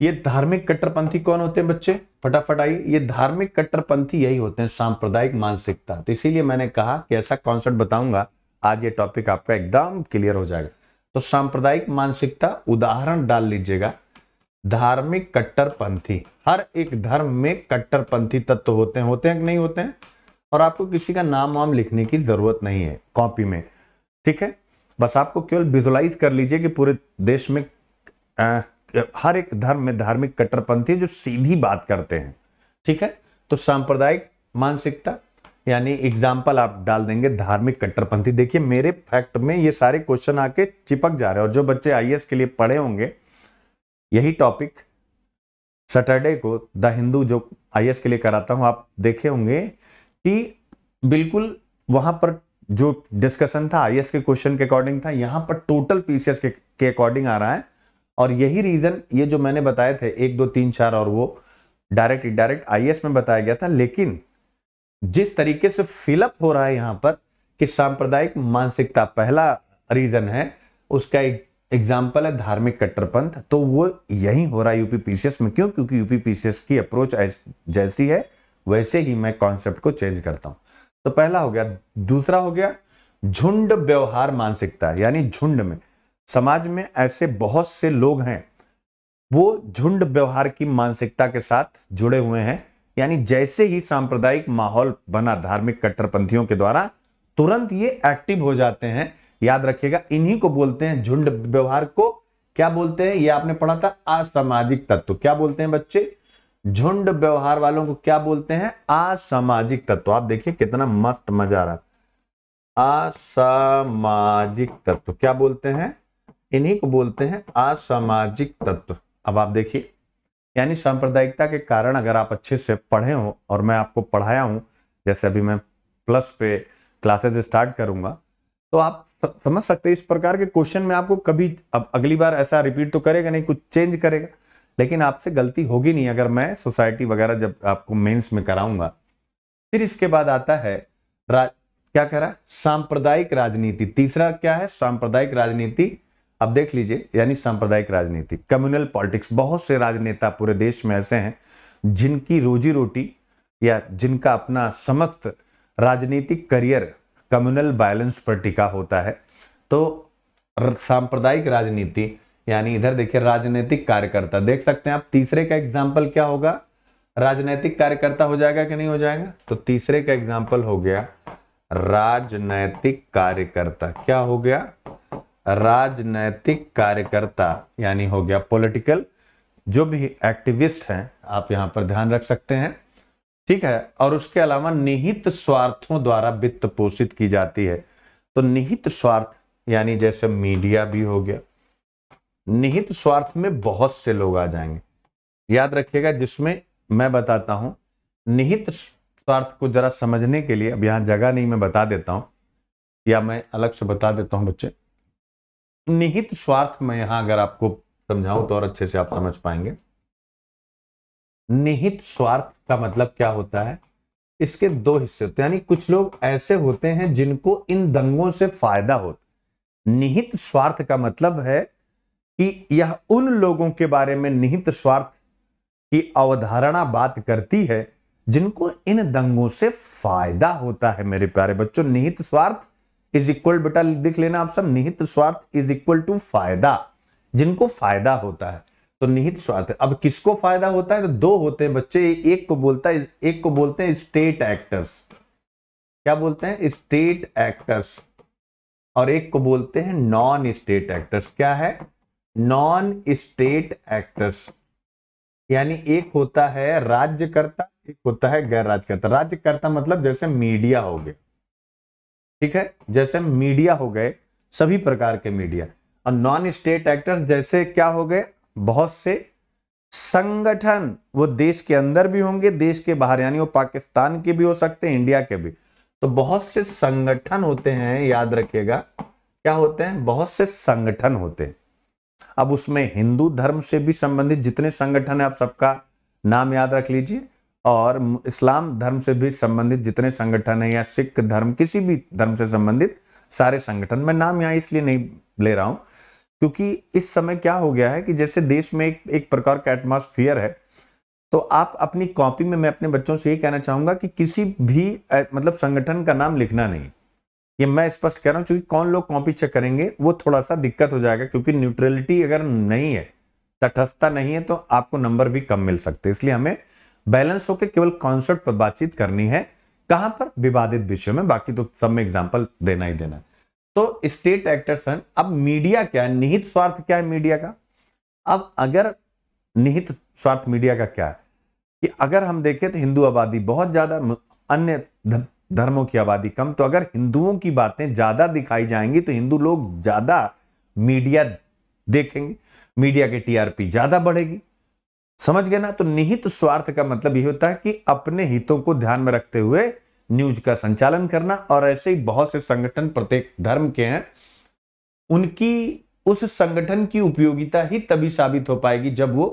ये धार्मिक कट्टरपंथी कौन होते हैं बच्चे फटाफट आइए ये धार्मिक कट्टरपंथी यही होते हैं सांप्रदायिक मानसिकता तो इसीलिए मैंने कहा कि ऐसा कॉन्सेप्ट बताऊंगा आज ये टॉपिक आपका एकदम क्लियर हो जाएगा तो सांप्रदायिक मानसिकता उदाहरण डाल लीजिएगा धार्मिक कट्टरपंथी हर एक धर्म में कट्टरपंथी तत्व होते हैं होते हैं कि नहीं होते हैं और आपको किसी का नाम वाम लिखने की जरूरत नहीं है कॉपी में ठीक है बस आपको केवल विजुलाइज कर लीजिए कि पूरे देश में हर एक धर्म में धार्मिक कट्टरपंथी जो सीधी बात करते हैं ठीक है तो सांप्रदायिक मानसिकता यानी एग्जाम्पल आप डाल देंगे धार्मिक कट्टरपंथी देखिए मेरे फैक्ट में ये सारे क्वेश्चन आके चिपक जा रहे हैं और जो बच्चे आई के लिए पढ़े होंगे यही टॉपिक सैटरडे को द हिंदू जो आई के लिए कराता हूँ आप देखे होंगे कि बिल्कुल वहां पर जो डिस्कशन था आई के क्वेश्चन के अकॉर्डिंग था यहां पर टोटल पीसीएस के अकॉर्डिंग आ रहा है और यही रीज़न ये जो मैंने बताए थे एक दो तीन चार और वो डायरेक्ट इनडायरेक्ट आई में बताया गया था लेकिन जिस तरीके से फिलअप हो रहा है यहां पर कि सांप्रदायिक मानसिकता पहला रीज़न है उसका एक एग्जाम्पल है धार्मिक कट्टरपंथ तो वो यही हो रहा है यूपी पीसीएस में क्यों क्योंकि यूपी पीसीएस की अप्रोच जैसी है वैसे ही मैं कॉन्सेप्ट को चेंज करता हूं तो पहला हो गया दूसरा हो गया झुंड व्यवहार मानसिकता यानी झुंड में समाज में ऐसे बहुत से लोग हैं वो झुंड व्यवहार की मानसिकता के साथ जुड़े हुए हैं यानी जैसे ही सांप्रदायिक माहौल बना धार्मिक कट्टरपंथियों के द्वारा तुरंत ये एक्टिव हो जाते हैं याद रखिएगा इन्हीं को बोलते हैं झुंड व्यवहार को क्या बोलते हैं ये आपने पढ़ा था असामाजिक तत्व क्या बोलते हैं बच्चे झुंड व्यवहार वालों को क्या बोलते हैं असामाजिक तत्व आप देखिए कितना मस्त मजा रहा असामाजिक तत्व क्या बोलते हैं इन्हीं को बोलते हैं असामाजिक तत्व अब आप देखिए यानी सांप्रदायिकता के कारण अगर आप अच्छे से पढ़े हो और मैं आपको पढ़ाया हूं जैसे अभी मैं प्लस पे क्लासेस स्टार्ट करूंगा तो आप समझ सकते हैं इस प्रकार के क्वेश्चन में आपको कभी अब अगली बार ऐसा रिपीट तो करेगा नहीं कुछ चेंज करेगा लेकिन आपसे गलती होगी नहीं अगर मैं सोसाइटी वगैरह जब आपको मेंस में कराऊंगा फिर इसके बाद आता है क्या कह रहा है सांप्रदायिक राजनीति तीसरा क्या है सांप्रदायिक राजनीति अब देख लीजिए यानी सांप्रदायिक राजनीति कम्युनल पॉलिटिक्स बहुत से राजनेता पूरे देश में ऐसे हैं जिनकी रोजी रोटी या जिनका अपना समस्त राजनीतिक करियर कम्युनल वायलेंस पर टिका होता है तो सांप्रदायिक राजनीति यानी इधर देखिए राजनीतिक कार्यकर्ता देख सकते हैं आप तीसरे का एग्जाम्पल क्या होगा राजनीतिक कार्यकर्ता हो जाएगा कि नहीं हो जाएगा तो तीसरे का एग्जाम्पल हो गया राजनैतिक कार्यकर्ता क्या हो गया राजनैतिक कार्यकर्ता यानी हो गया पॉलिटिकल जो भी एक्टिविस्ट हैं आप यहां पर ध्यान रख सकते हैं ठीक है और उसके अलावा निहित स्वार्थों द्वारा वित्त पोषित की जाती है तो निहित स्वार्थ यानी जैसे मीडिया भी हो गया निहित स्वार्थ में बहुत से लोग आ जाएंगे याद रखिएगा जिसमें मैं बताता हूं निहित स्वार्थ को जरा समझने के लिए अब यहां जगह नहीं मैं बता देता हूं या मैं अलग से बता देता हूं बच्चे निहित स्वार्थ में यहां अगर आपको समझाऊं तो और अच्छे से आप समझ पाएंगे निहित स्वार्थ का मतलब क्या होता है इसके दो हिस्से होते हैं यानी कुछ लोग ऐसे होते हैं जिनको इन दंगों से फायदा होता निहित स्वार्थ का मतलब है कि यह उन लोगों के बारे में निहित स्वार्थ की अवधारणा बात करती है जिनको इन दंगों से फायदा होता है मेरे प्यारे बच्चों निहित स्वार्थ इज इक्वल बेटा लिख लेना आप सब निहित स्वार्थ इज इक्वल टू फायदा जिनको फायदा होता है तो निहित स्वार्थ अब किसको फायदा होता है तो दो होते हैं बच्चे एक को बोलता है एक को बोलते हैं स्टेट एक्टर्स क्या बोलते हैं स्टेट एक्टर्स और एक को बोलते हैं नॉन स्टेट एक्टर्स क्या है नॉन स्टेट एक्टर्स यानी एक होता है राज्यकर्ता एक होता है गैर राज्यकर्ता राज्यकर्ता मतलब जैसे मीडिया हो गया ठीक है जैसे मीडिया हो गए सभी प्रकार के मीडिया और नॉन स्टेट एक्टर्स जैसे क्या हो गए बहुत से संगठन वो देश के अंदर भी होंगे देश के बाहर यानी वो पाकिस्तान के भी हो सकते हैं इंडिया के भी तो बहुत से संगठन होते हैं याद रखिएगा क्या होते हैं बहुत से संगठन होते हैं अब उसमें हिंदू धर्म से भी संबंधित जितने संगठन है आप सबका नाम याद रख लीजिए और इस्लाम धर्म से भी संबंधित जितने संगठन हैं या सिख धर्म किसी भी धर्म से संबंधित सारे संगठन मैं नाम यहाँ इसलिए नहीं ले रहा हूँ क्योंकि इस समय क्या हो गया है कि जैसे देश में एक एक प्रकार का एटमोस्फियर है तो आप अपनी कॉपी में मैं अपने बच्चों से ये कहना चाहूंगा कि किसी भी मतलब संगठन का नाम लिखना नहीं ये मैं स्पष्ट कह रहा हूँ क्योंकि कौन लोग कॉपी चेक करेंगे वो थोड़ा सा दिक्कत हो जाएगा क्योंकि न्यूट्रलिटी अगर नहीं है तटस्थता नहीं है तो आपको नंबर भी कम मिल सकते हैं इसलिए हमें बैलेंस होकर केवल कॉन्सेप्ट पर बातचीत करनी है कहां पर विवादित विषय में बाकी तो सब में एग्जाम्पल देना ही देना तो स्टेट एक्टर्स हैं अब मीडिया क्या है निहित स्वार्थ क्या है मीडिया का अब अगर निहित स्वार्थ मीडिया का क्या है कि अगर हम देखें तो हिंदू आबादी बहुत ज्यादा अन्य धर्मों की आबादी कम तो अगर हिंदुओं की बातें ज्यादा दिखाई जाएंगी तो हिंदू लोग ज्यादा मीडिया देखेंगे मीडिया के टीआरपी ज्यादा बढ़ेगी समझ गए ना तो निहित स्वार्थ का मतलब ये होता है कि अपने हितों को ध्यान में रखते हुए न्यूज का संचालन करना और ऐसे ही बहुत से संगठन प्रत्येक धर्म के हैं उनकी उस संगठन की उपयोगिता ही तभी साबित हो पाएगी जब वो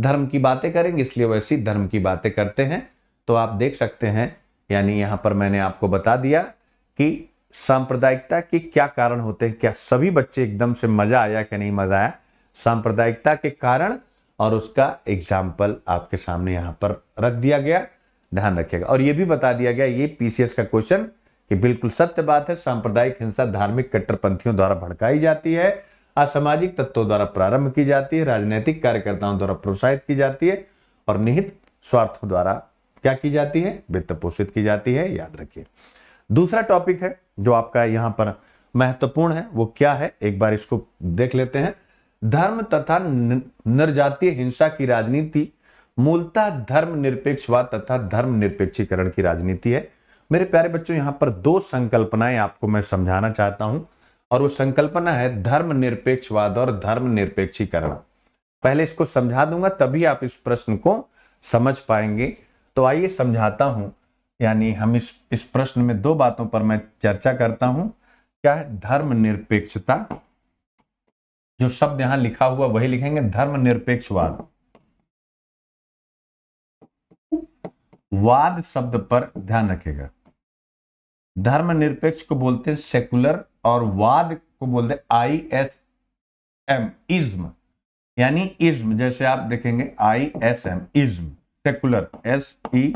धर्म की बातें करेंगे इसलिए वैसी धर्म की बातें करते हैं तो आप देख सकते हैं यानी यहां पर मैंने आपको बता दिया कि सांप्रदायिकता के क्या कारण होते हैं क्या सभी बच्चे एकदम से मजा आया कि नहीं मजा आया सांप्रदायिकता के कारण और उसका एग्जाम्पल आपके सामने यहाँ पर रख दिया गया ध्यान रखिएगा और ये भी बता दिया गया ये पीसीएस का क्वेश्चन कि बिल्कुल सत्य बात है सांप्रदायिक हिंसा धार्मिक कट्टरपंथियों द्वारा भड़काई जाती है असामाजिक तत्वों द्वारा प्रारंभ की जाती है राजनीतिक कार्यकर्ताओं द्वारा प्रोत्साहित की जाती है और निहित स्वार्थों द्वारा क्या की जाती है वित्त पोषित की जाती है याद रखिए दूसरा टॉपिक है जो आपका यहाँ पर महत्वपूर्ण है वो क्या है एक बार इसको देख लेते हैं धर्म तथा निर्जातीय हिंसा की राजनीति मूलतः धर्म निरपेक्षवाद तथा धर्म निरपेक्षीकरण की राजनीति है मेरे प्यारे बच्चों यहां पर दो संकल्पनाएं आपको मैं समझाना चाहता हूं और वो संकल्पना है धर्म निरपेक्षवाद और धर्म निरपेक्षीकरण पहले इसको समझा दूंगा तभी आप इस प्रश्न को समझ पाएंगे तो आइए समझाता हूं यानी हम इस इस प्रश्न में दो बातों पर मैं चर्चा करता हूं क्या है धर्म निरपेक्षता जो शब्द यहां लिखा हुआ वही लिखेंगे धर्मनिरपेक्षवाद वाद शब्द पर ध्यान रखेगा धर्मनिरपेक्ष को बोलते हैं सेकुलर और वाद को बोलते हैं आई एस एम इज्म यानी इज्म जैसे आप देखेंगे I S M ism secular S E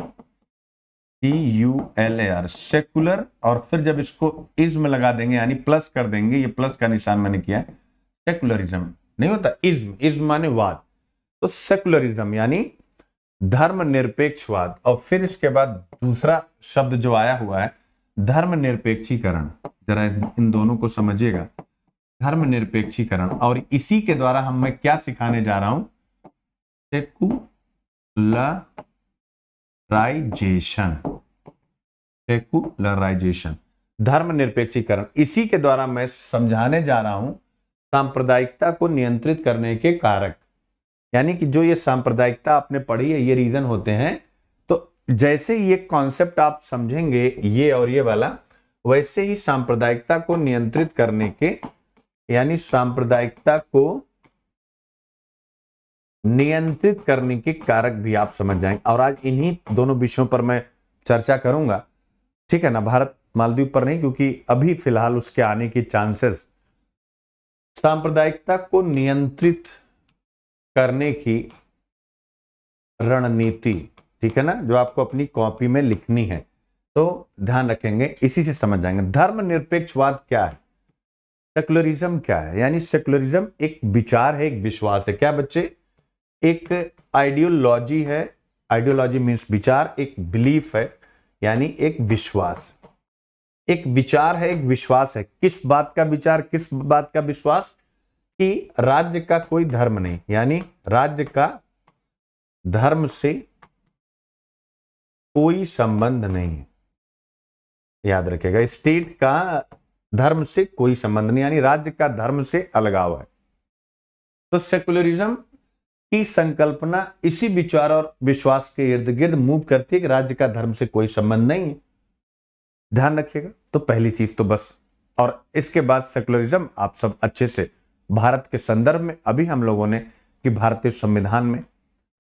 T U L A R secular और फिर जब इसको इज्म लगा देंगे यानी प्लस कर देंगे ये प्लस का निशान मैंने किया है सेकुलरिज्म नहीं होता इज्म इज्म माने वाद तो सेकुलरिज्म यानी निरपेक्षवाद और फिर इसके बाद दूसरा शब्द जो आया हुआ है निरपेक्षीकरण जरा इन दोनों को समझिएगा निरपेक्षीकरण और इसी के द्वारा हम मैं क्या सिखाने जा रहा हूं सेकुलराइजेशन सेकुलराइजेशन निरपेक्षीकरण इसी के द्वारा मैं समझाने जा रहा हूं सांप्रदायिकता को नियंत्रित करने के कारक यानी कि जो ये सांप्रदायिकता आपने पढ़ी है ये रीजन होते हैं तो जैसे ये कॉन्सेप्ट आप समझेंगे ये और ये वाला वैसे ही सांप्रदायिकता को नियंत्रित करने के यानी सांप्रदायिकता को नियंत्रित करने के कारक भी आप समझ जाएंगे और आज इन्हीं दोनों विषयों पर मैं चर्चा करूंगा ठीक है ना भारत मालदीव पर नहीं क्योंकि अभी फिलहाल उसके आने के चांसेस सांप्रदायिकता को नियंत्रित करने की रणनीति ठीक है ना जो आपको अपनी कॉपी में लिखनी है तो ध्यान रखेंगे इसी से समझ जाएंगे धर्मनिरपेक्षवाद क्या है सेक्युलरिज्म क्या है यानी सेक्युलरिज्म एक विचार है एक विश्वास है क्या बच्चे एक आइडियोलॉजी है आइडियोलॉजी मीन्स विचार एक बिलीफ है यानी एक विश्वास एक विचार है एक विश्वास है किस बात का विचार किस बात का विश्वास कि राज्य का कोई धर्म नहीं यानी राज्य का धर्म से कोई संबंध नहीं है याद रखेगा स्टेट का धर्म से कोई संबंध नहीं यानी राज्य का धर्म से अलगाव है तो सेकुलरिज्म की संकल्पना इसी विचार और विश्वास के इर्द गिर्द मूव करती है कि राज्य का धर्म से कोई संबंध नहीं है ध्यान रखिएगा तो पहली चीज तो बस और इसके बाद सेकुलरिज्म आप सब अच्छे से भारत के संदर्भ में अभी हम लोगों ने कि भारतीय संविधान में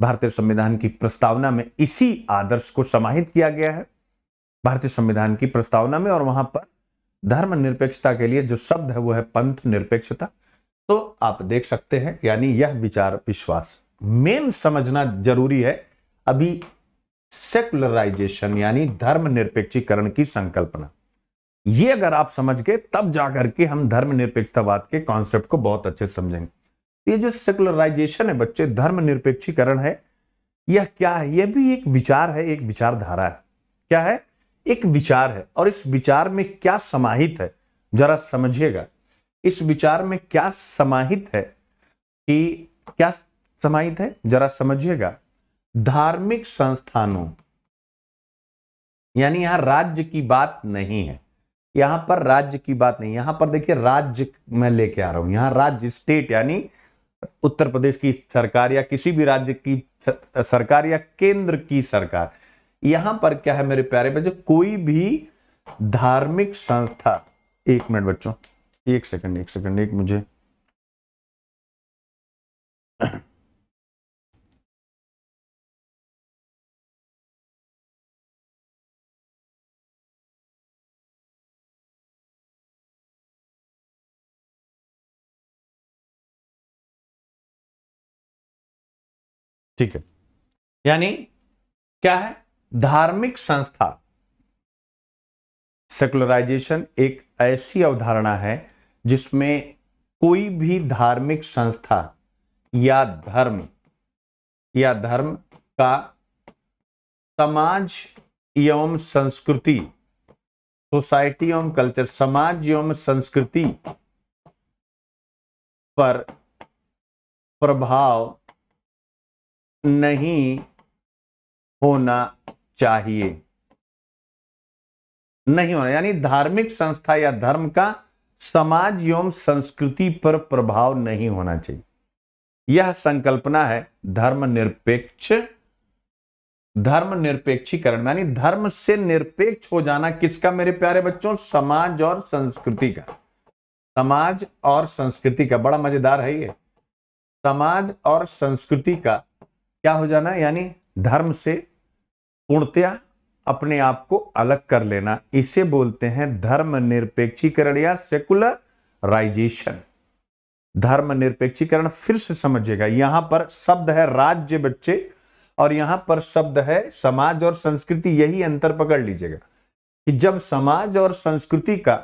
भारतीय संविधान की प्रस्तावना में इसी आदर्श को समाहित किया गया है भारतीय संविधान की प्रस्तावना में और वहां पर धर्म निरपेक्षता के लिए जो शब्द है वो है पंथ निरपेक्षता तो आप देख सकते हैं यानी यह विचार विश्वास मेन समझना जरूरी है अभी सेकुलराइजेशन यानी धर्म निरपेक्षीकरण की संकल्पना ये अगर आप समझ गए तब जाकर के हम धर्म निरपेक्षतावाद के कॉन्सेप्ट को बहुत अच्छे समझेंगे तो ये जो सेकुलराइजेशन है बच्चे धर्म निरपेक्षीकरण है यह क्या है यह भी एक विचार है एक विचारधारा है क्या है एक विचार है और इस विचार में क्या समाहित है जरा समझिएगा इस विचार में क्या समाहित है कि क्या समाहित है जरा समझिएगा धार्मिक संस्थानों यानी यहां राज्य की बात नहीं है यहां पर राज्य की बात नहीं यहां पर देखिए राज्य मैं लेके आ रहा हूं यहां राज्य स्टेट यानी उत्तर प्रदेश की सरकार या किसी भी राज्य की सरकार या केंद्र की सरकार यहां पर क्या है मेरे प्यारे बच्चों कोई भी धार्मिक संस्था एक मिनट बच्चों एक सेकंड एक सेकंड एक मुझे ठीक है यानी क्या है धार्मिक संस्था सेकुलराइजेशन एक ऐसी अवधारणा है जिसमें कोई भी धार्मिक संस्था या धर्म या धर्म का समाज एवं संस्कृति सोसाइटी एवं कल्चर समाज एवं संस्कृति पर प्रभाव नहीं होना चाहिए नहीं होना यानी धार्मिक संस्था या धर्म का समाज एवं संस्कृति पर प्रभाव नहीं होना चाहिए यह संकल्पना है धर्मनिरपेक्ष धर्मनिरपेक्षीकरण यानी धर्म से निरपेक्ष हो जाना किसका मेरे प्यारे बच्चों समाज और संस्कृति का समाज और संस्कृति का बड़ा मजेदार है ये समाज और संस्कृति का क्या हो जाना यानी धर्म से पूर्णतया अपने आप को अलग कर लेना इसे बोलते हैं धर्म निरपेक्षीकरण या सेकुलराइजेशन धर्म निरपेक्षीकरण फिर से समझिएगा यहां पर शब्द है राज्य बच्चे और यहां पर शब्द है समाज और संस्कृति यही अंतर पकड़ लीजिएगा कि जब समाज और संस्कृति का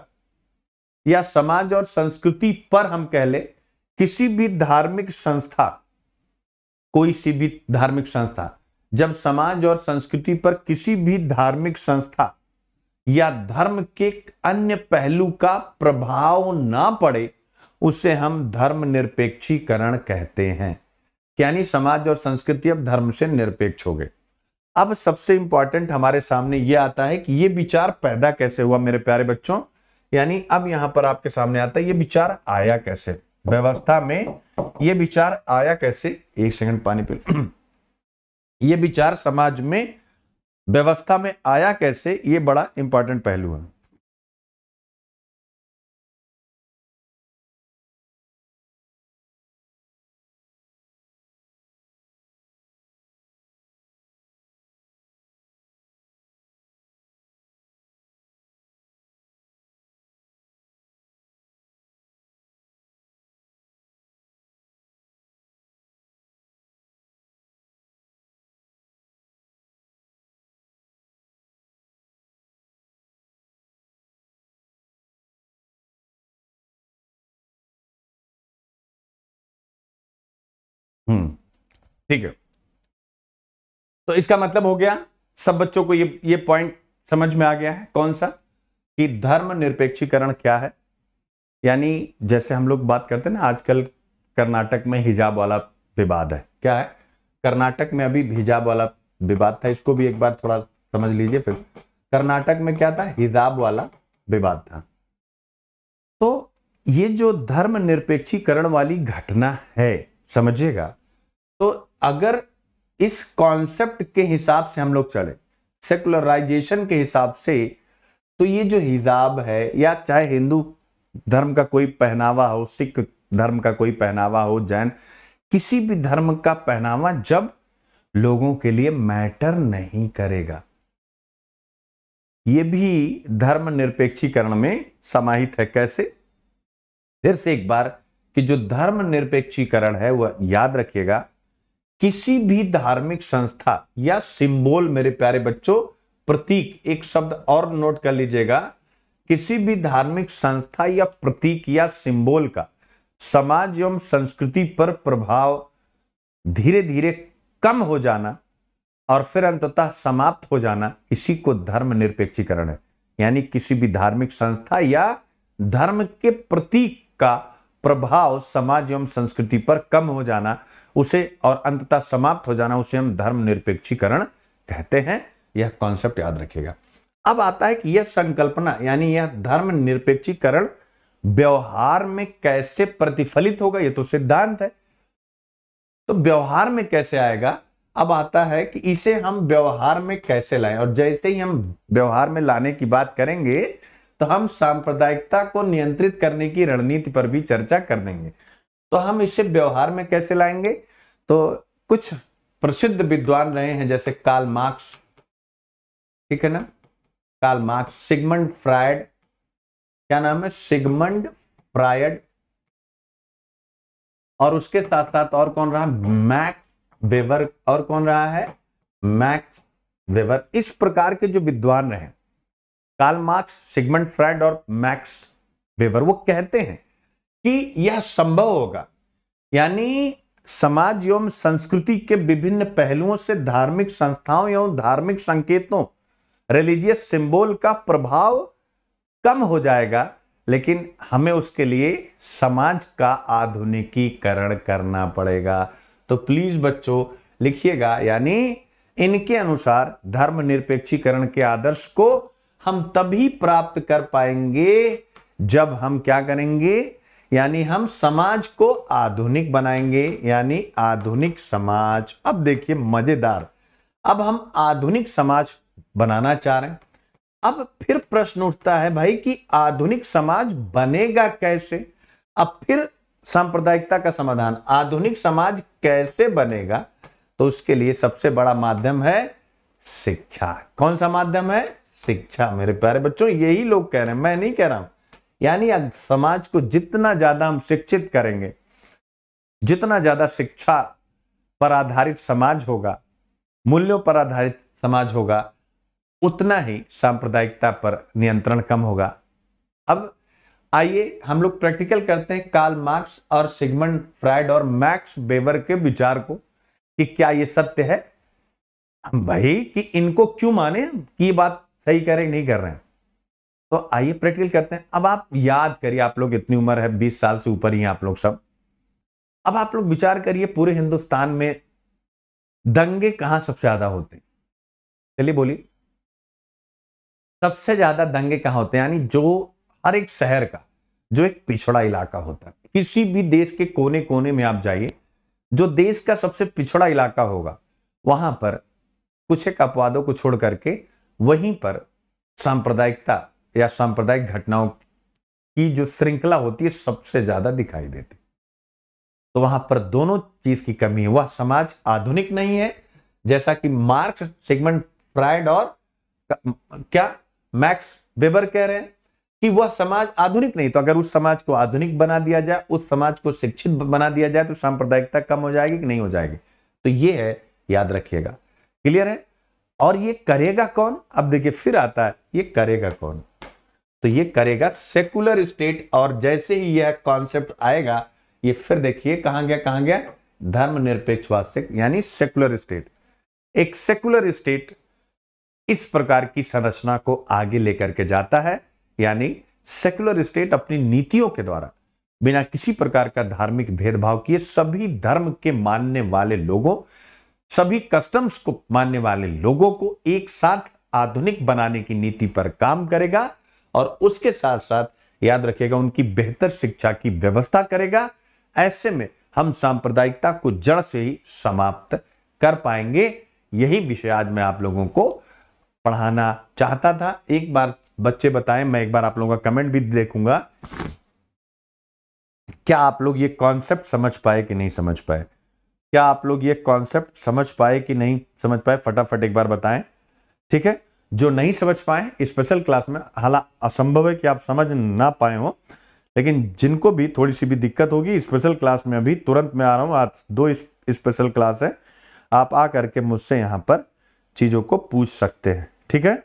या समाज और संस्कृति पर हम कह ले किसी भी धार्मिक संस्था कोई सी भी धार्मिक संस्था जब समाज और संस्कृति पर किसी भी धार्मिक संस्था या धर्म के अन्य पहलू का प्रभाव ना पड़े उसे हम धर्म निरपेक्षीकरण कहते हैं यानी समाज और संस्कृति अब धर्म से निरपेक्ष हो गए अब सबसे इंपॉर्टेंट हमारे सामने यह आता है कि यह विचार पैदा कैसे हुआ मेरे प्यारे बच्चों यानी अब यहां पर आपके सामने आता है यह विचार आया कैसे व्यवस्था में यह विचार आया कैसे एक सेकंड पानी पी यह विचार समाज में व्यवस्था में आया कैसे ये बड़ा इंपॉर्टेंट पहलू है ठीक है तो इसका मतलब हो गया सब बच्चों को ये ये पॉइंट समझ में आ गया है कौन सा कि धर्म निरपेक्षीकरण क्या है यानी जैसे हम लोग बात करते हैं ना आजकल कर्नाटक में हिजाब वाला विवाद है क्या है कर्नाटक में अभी हिजाब वाला विवाद था इसको भी एक बार थोड़ा समझ लीजिए फिर कर्नाटक में क्या था हिजाब वाला विवाद था तो ये जो धर्म निरपेक्षीकरण वाली घटना है समझिएगा तो अगर इस कॉन्सेप्ट के हिसाब से हम लोग चले सेकुलराइजेशन के हिसाब से तो ये जो हिजाब है या चाहे हिंदू धर्म का कोई पहनावा हो सिख धर्म का कोई पहनावा हो जैन किसी भी धर्म का पहनावा जब लोगों के लिए मैटर नहीं करेगा ये भी धर्म निरपेक्षीकरण में समाहित है कैसे फिर से एक बार कि जो धर्म निरपेक्षीकरण है वह याद रखिएगा किसी भी धार्मिक संस्था या सिंबल मेरे प्यारे बच्चों प्रतीक एक शब्द और नोट कर लीजिएगा किसी भी धार्मिक संस्था या प्रतीक या सिंबल का समाज एवं संस्कृति पर प्रभाव धीरे धीरे कम हो जाना और फिर अंततः समाप्त हो जाना इसी को धर्म निरपेक्षीकरण है यानी किसी भी धार्मिक संस्था या धर्म के प्रतीक का प्रभाव समाज एवं संस्कृति पर कम हो जाना उसे और अंततः समाप्त हो जाना उसे हम धर्म निरपेक्षीकरण कहते हैं यह कॉन्सेप्ट याद रखिएगा अब आता है कि यह संकल्पना यानी यह धर्म निरपेक्षीकरण व्यवहार में कैसे प्रतिफलित होगा यह तो सिद्धांत है तो व्यवहार में कैसे आएगा अब आता है कि इसे हम व्यवहार में कैसे लाएं और जैसे ही हम व्यवहार में लाने की बात करेंगे तो हम सांप्रदायिकता को नियंत्रित करने की रणनीति पर भी चर्चा कर देंगे तो हम इसे व्यवहार में कैसे लाएंगे तो कुछ प्रसिद्ध विद्वान रहे हैं जैसे काल मार्क्स ठीक है ना काल मार्क्स सिगमंड फ्रायड क्या नाम है सिगमंड फ्रायड और उसके साथ साथ और कौन रहा मैक्स वेवर और कौन रहा है मैक्स वेवर इस प्रकार के जो विद्वान रहे काल मार्क्स सिगमंड फ्रायड और मैक्स वेवर वो कहते हैं कि यह संभव होगा यानी समाज एवं संस्कृति के विभिन्न पहलुओं से धार्मिक संस्थाओं एवं धार्मिक संकेतों रिलीजियस सिंबल का प्रभाव कम हो जाएगा लेकिन हमें उसके लिए समाज का आधुनिकीकरण करना पड़ेगा तो प्लीज बच्चों लिखिएगा यानी इनके अनुसार धर्मनिरपेक्षीकरण के आदर्श को हम तभी प्राप्त कर पाएंगे जब हम क्या करेंगे यानी हम समाज को आधुनिक बनाएंगे यानी आधुनिक समाज अब देखिए मजेदार अब हम आधुनिक समाज बनाना चाह रहे हैं अब फिर प्रश्न उठता है भाई कि आधुनिक समाज बनेगा कैसे अब फिर सांप्रदायिकता का समाधान आधुनिक समाज कैसे बनेगा तो उसके लिए सबसे बड़ा माध्यम है शिक्षा कौन सा माध्यम है शिक्षा मेरे प्यारे बच्चों यही लोग कह रहे हैं मैं नहीं कह रहा हूं यानी समाज को जितना ज्यादा हम शिक्षित करेंगे जितना ज्यादा शिक्षा पर आधारित समाज होगा मूल्यों पर आधारित समाज होगा उतना ही सांप्रदायिकता पर नियंत्रण कम होगा अब आइए हम लोग प्रैक्टिकल करते हैं कार्ल मार्क्स और सिगमंड फ्राइड और मैक्स बेवर के विचार को कि क्या ये सत्य है भाई कि इनको क्यों माने कि ये बात सही करें नहीं कर रहे हैं तो आइए प्रैक्टिकल करते हैं अब आप याद करिए आप लोग इतनी उम्र है बीस साल से ऊपर ही आप लोग सब अब आप लोग विचार करिए पूरे हिंदुस्तान में दंगे कहाँ सबसे ज्यादा होते हैं चलिए बोलिए सबसे ज्यादा दंगे कहाँ होते हैं यानी जो हर एक शहर का जो एक पिछड़ा इलाका होता है किसी भी देश के कोने कोने में आप जाइए जो देश का सबसे पिछड़ा इलाका होगा वहां पर कुछ एक अपवादों को छोड़ करके वहीं पर सांप्रदायिकता या सांप्रदायिक घटनाओं की जो श्रृंखला होती है सबसे ज्यादा दिखाई देती तो वहां पर दोनों चीज की कमी है वह समाज आधुनिक नहीं है जैसा कि मार्क्स सिगमंड फ्राइड और क्या मैक्स वेबर कह रहे हैं कि वह समाज आधुनिक नहीं तो अगर उस समाज को आधुनिक बना दिया जाए उस समाज को शिक्षित बना दिया जाए तो सांप्रदायिकता कम हो जाएगी कि नहीं हो जाएगी तो ये है याद रखिएगा क्लियर है और ये करेगा कौन अब देखिए फिर आता है ये करेगा कौन तो ये करेगा सेकुलर स्टेट और जैसे ही यह कॉन्सेप्ट आएगा ये फिर देखिए कहां गया कहां गया धर्म वास्तविक यानी सेकुलर स्टेट एक सेकुलर स्टेट इस प्रकार की संरचना को आगे लेकर के जाता है यानी सेकुलर स्टेट अपनी नीतियों के द्वारा बिना किसी प्रकार का धार्मिक भेदभाव किए सभी धर्म के मानने वाले लोगों सभी कस्टम्स को मानने वाले लोगों को एक साथ आधुनिक बनाने की नीति पर काम करेगा और उसके साथ साथ याद रखेगा उनकी बेहतर शिक्षा की व्यवस्था करेगा ऐसे में हम सांप्रदायिकता को जड़ से ही समाप्त कर पाएंगे यही विषय आज मैं आप लोगों को पढ़ाना चाहता था एक बार बच्चे बताएं मैं एक बार आप लोगों का कमेंट भी देखूंगा क्या आप लोग ये कॉन्सेप्ट समझ पाए कि नहीं समझ पाए क्या आप लोग ये कॉन्सेप्ट समझ पाए कि नहीं समझ पाए फटाफट एक बार बताएं ठीक है जो नहीं समझ पाए स्पेशल क्लास में हाला असंभव है कि आप समझ ना पाए हो लेकिन जिनको भी थोड़ी सी भी दिक्कत होगी स्पेशल क्लास में अभी तुरंत मैं आ रहा हूँ आज दो स्पेशल क्लास है आप आ करके मुझसे यहाँ पर चीज़ों को पूछ सकते हैं ठीक है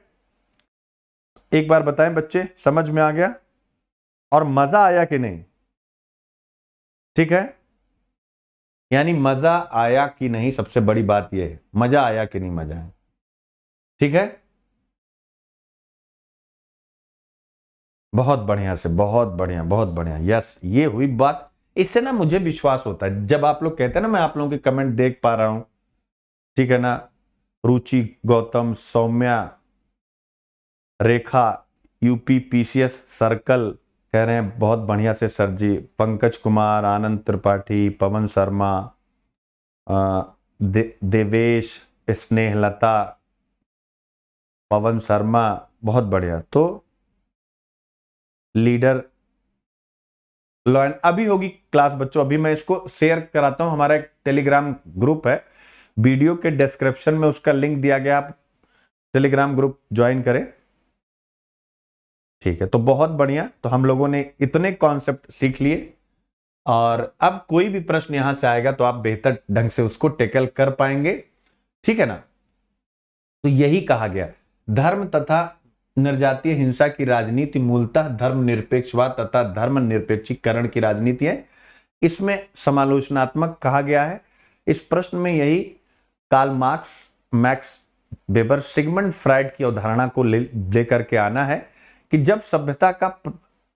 एक बार बताएं बच्चे समझ में आ गया और मज़ा आया कि नहीं ठीक है यानी मज़ा आया कि नहीं सबसे बड़ी बात यह है मज़ा आया कि नहीं मज़ा है ठीक है बहुत बढ़िया से बहुत बढ़िया बहुत बढ़िया यस ये हुई बात इससे ना मुझे विश्वास होता है जब आप लोग कहते हैं ना मैं आप लोगों के कमेंट देख पा रहा हूँ ठीक है ना Ruchi Gautam Saumya Rekha UP PCS circle कह रहे हैं बहुत बढ़िया से सर जी पंकज कुमार आनंद त्रिपाठी पवन शर्मा दे, देवेश स्नेहलता पवन शर्मा बहुत बढ़िया तो लीडर लॉयन अभी होगी क्लास बच्चों अभी मैं इसको शेयर कराता हूं हमारा एक टेलीग्राम ग्रुप है वीडियो के डिस्क्रिप्शन में उसका लिंक दिया गया आप टेलीग्राम ग्रुप ज्वाइन करें ठीक है तो बहुत बढ़िया तो हम लोगों ने इतने कॉन्सेप्ट सीख लिए और अब कोई भी प्रश्न यहां से आएगा तो आप बेहतर ढंग से उसको टेकल कर पाएंगे ठीक है ना तो यही कहा गया धर्म तथा नरजातीय हिंसा की राजनीति मूलतः धर्मनिरपेक्षवाद तथा धर्मनिरपेक्षीकरण की राजनीति है इसमें समालोचनात्मक कहा गया है इस प्रश्न में यही Karl Marx Max Weber Sigmund Freud की अवधारणा को लेकर ले के आना है कि जब सभ्यता का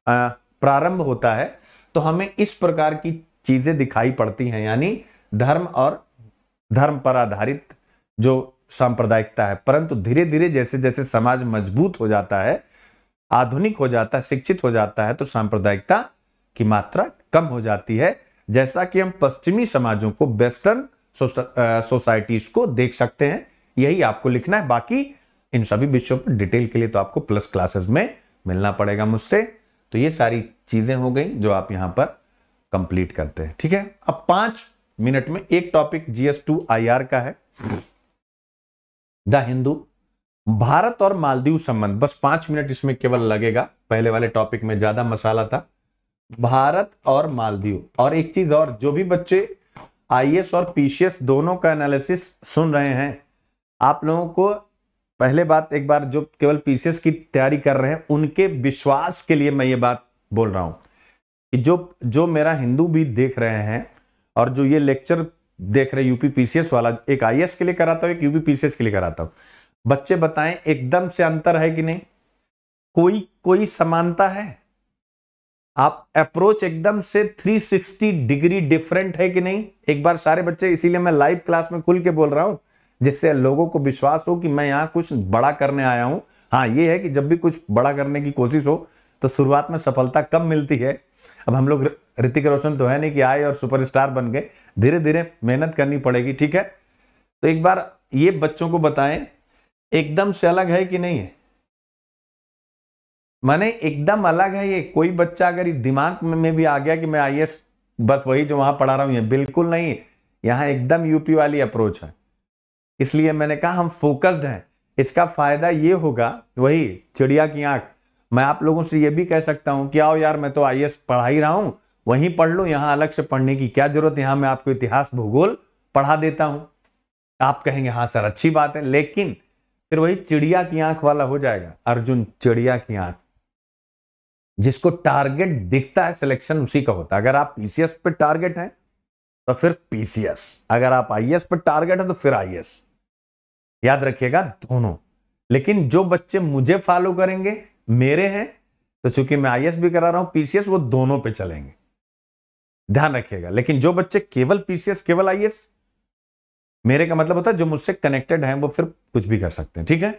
प्रारंभ होता है तो हमें इस प्रकार की चीजें दिखाई पड़ती हैं यानी धर्म और धर्म पर आधारित जो सांप्रदायिकता है परंतु धीरे धीरे जैसे जैसे समाज मजबूत हो जाता है आधुनिक हो जाता है शिक्षित हो जाता है तो सांप्रदायिकता की मात्रा कम हो जाती है जैसा कि हम पश्चिमी समाजों को वेस्टर्न सोसाइटीज को देख सकते हैं यही आपको लिखना है बाकी इन सभी विषयों पर डिटेल के लिए तो आपको प्लस क्लासेस में मिलना पड़ेगा मुझसे तो ये सारी चीज़ें हो गई जो आप यहाँ पर कंप्लीट करते हैं ठीक है अब पाँच मिनट में एक टॉपिक जीएस टू आई का है द हिंदू भारत और मालदीव संबंध बस पांच मिनट इसमें केवल लगेगा पहले वाले टॉपिक में ज्यादा मसाला था भारत और मालदीव और एक चीज और जो भी बच्चे आईएएस और पीसीएस दोनों का एनालिसिस सुन रहे हैं आप लोगों को पहले बात एक बार जो केवल पीसीएस की तैयारी कर रहे हैं उनके विश्वास के लिए मैं ये बात बोल रहा हूं कि जो जो मेरा हिंदू भी देख रहे हैं और जो ये लेक्चर देख रहे यूपी पीसीएस वाला एक आई के लिए कराता हूं एक यूपी पीसीएस के लिए कराता हूं बच्चे बताएं एकदम से अंतर है कि नहीं कोई कोई समानता है आप अप्रोच एकदम से 360 डिग्री डिफरेंट है कि नहीं एक बार सारे बच्चे इसीलिए मैं लाइव क्लास में खुल के बोल रहा हूं जिससे लोगों को विश्वास हो कि मैं यहां कुछ बड़ा करने आया हूं हाँ ये है कि जब भी कुछ बड़ा करने की कोशिश हो तो शुरुआत में सफलता कम मिलती है अब हम लोग ऋतिक रोशन तो है नहीं कि आए और सुपरस्टार बन गए धीरे धीरे मेहनत करनी पड़ेगी ठीक है तो एक बार ये बच्चों को बताएं एकदम से अलग है कि नहीं है माने एकदम अलग है ये कोई बच्चा अगर दिमाग में भी आ गया कि मैं आई बस वही जो वहां पढ़ा रहा हूं ये बिल्कुल नहीं यहां एकदम यूपी वाली अप्रोच है इसलिए मैंने कहा हम फोकस्ड हैं इसका फायदा ये होगा वही चिड़िया की आंख मैं आप लोगों से ये भी कह सकता हूं कि आओ यार मैं तो आई पढ़ा ही रहा हूं वहीं पढ़ लो यहां अलग से पढ़ने की क्या जरूरत यहां मैं आपको इतिहास भूगोल पढ़ा देता हूं आप कहेंगे हाँ सर अच्छी बात है लेकिन फिर वही चिड़िया की आंख वाला हो जाएगा अर्जुन चिड़िया की आंख जिसको टारगेट दिखता है सिलेक्शन उसी का होता है अगर आप पीसीएस पे टारगेट हैं तो फिर पीसीएस अगर आप आईएएस e पे टारगेट है तो फिर आईएएस e याद रखिएगा दोनों लेकिन जो बच्चे मुझे फॉलो करेंगे मेरे हैं तो चूंकि मैं आईएएस e भी करा रहा हूं पीसीएस वो दोनों पे चलेंगे ध्यान रखिएगा लेकिन जो बच्चे केवल पीसीएस केवल आईएएस मेरे का मतलब होता है जो मुझसे कनेक्टेड है वो फिर कुछ भी कर सकते हैं ठीक है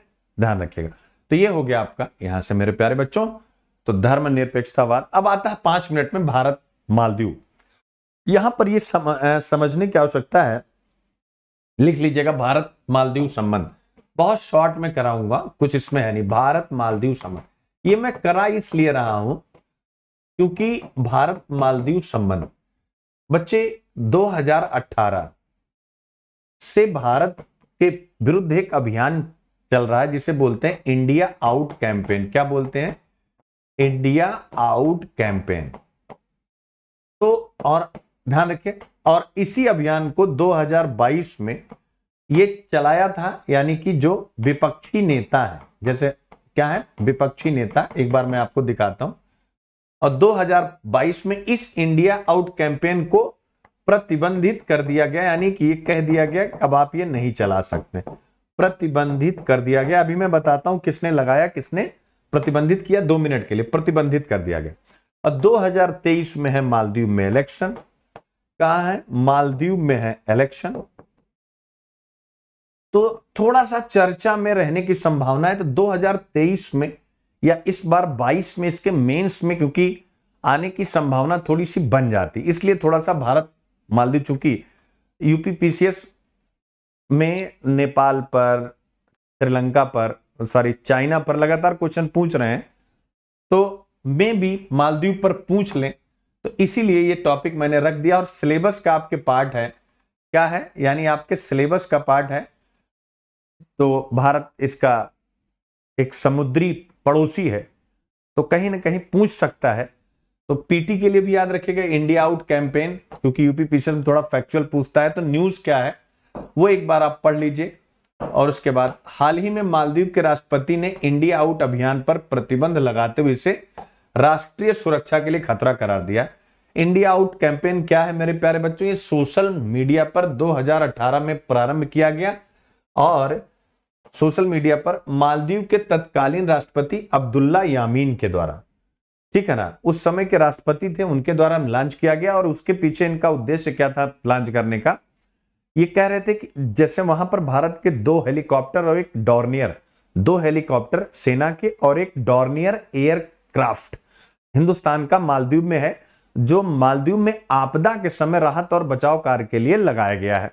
ध्यान रखिएगा तो ये हो गया आपका यहां से मेरे प्यारे बच्चों तो धर्म निरपेक्षतावाद अब आता है पांच मिनट में भारत मालदीव यहां पर ये सम, आ, समझने की आवश्यकता है लिख लीजिएगा भारत मालदीव संबंध बहुत शॉर्ट में कराऊंगा कुछ इसमें है नहीं भारत मालदीव संबंध ये मैं करा इसलिए रहा हूं क्योंकि भारत मालदीव संबंध बच्चे 2018 से भारत के विरुद्ध एक अभियान चल रहा है जिसे बोलते हैं इंडिया आउट कैंपेन क्या बोलते हैं इंडिया आउट कैंपेन तो और ध्यान रखिए और इसी अभियान को 2022 में ये चलाया था यानी कि जो विपक्षी नेता है जैसे क्या है विपक्षी नेता एक बार मैं आपको दिखाता हूं और 2022 में इस इंडिया आउट कैंपेन को प्रतिबंधित कर दिया गया यानी कि ये कह दिया गया कि अब आप ये नहीं चला सकते प्रतिबंधित कर दिया गया अभी मैं बताता हूं किसने लगाया किसने प्रतिबंधित किया दो मिनट के लिए प्रतिबंधित कर दिया गया और 2023 में है मालदीव में इलेक्शन कहा है मालदीव में है इलेक्शन तो थोड़ा सा चर्चा में रहने की संभावना है तो 2023 में या इस बार 22 में इसके मेंस में क्योंकि आने की संभावना थोड़ी सी बन जाती इसलिए थोड़ा सा भारत मालदीव चूंकि यूपीपीसीएस में नेपाल पर श्रीलंका पर सॉरी चाइना पर लगातार क्वेश्चन पूछ रहे हैं तो मे भी मालदीव पर पूछ लें तो इसीलिए ये टॉपिक मैंने रख दिया और सिलेबस का आपके पार्ट है क्या है यानी आपके सिलेबस का पार्ट है तो भारत इसका एक समुद्री पड़ोसी है तो कहीं ना कहीं पूछ सकता है तो पीटी के लिए भी याद रखिएगा इंडिया आउट कैंपेन क्योंकि यूपी पीसीएस में थोड़ा फैक्चुअल पूछता है तो न्यूज क्या है वो एक बार आप पढ़ लीजिए और उसके बाद हाल ही में मालदीव के राष्ट्रपति ने इंडिया आउट अभियान पर प्रतिबंध लगाते हुए इसे राष्ट्रीय सुरक्षा के लिए खतरा करार दिया इंडिया आउट कैंपेन क्या है मेरे प्यारे बच्चों ये सोशल मीडिया पर 2018 में प्रारंभ किया गया और सोशल मीडिया पर मालदीव के तत्कालीन राष्ट्रपति अब्दुल्ला यामीन के द्वारा ठीक है ना उस समय के राष्ट्रपति थे उनके द्वारा लॉन्च किया गया और उसके पीछे इनका उद्देश्य क्या था लॉन्च करने का ये कह रहे थे कि जैसे वहां पर भारत के दो हेलीकॉप्टर और एक डॉर्नियर दो हेलीकॉप्टर सेना के और एक डॉर्नियर एयरक्राफ्ट हिंदुस्तान का मालदीव में है जो मालदीव में आपदा के समय राहत और बचाव कार्य के लिए लगाया गया है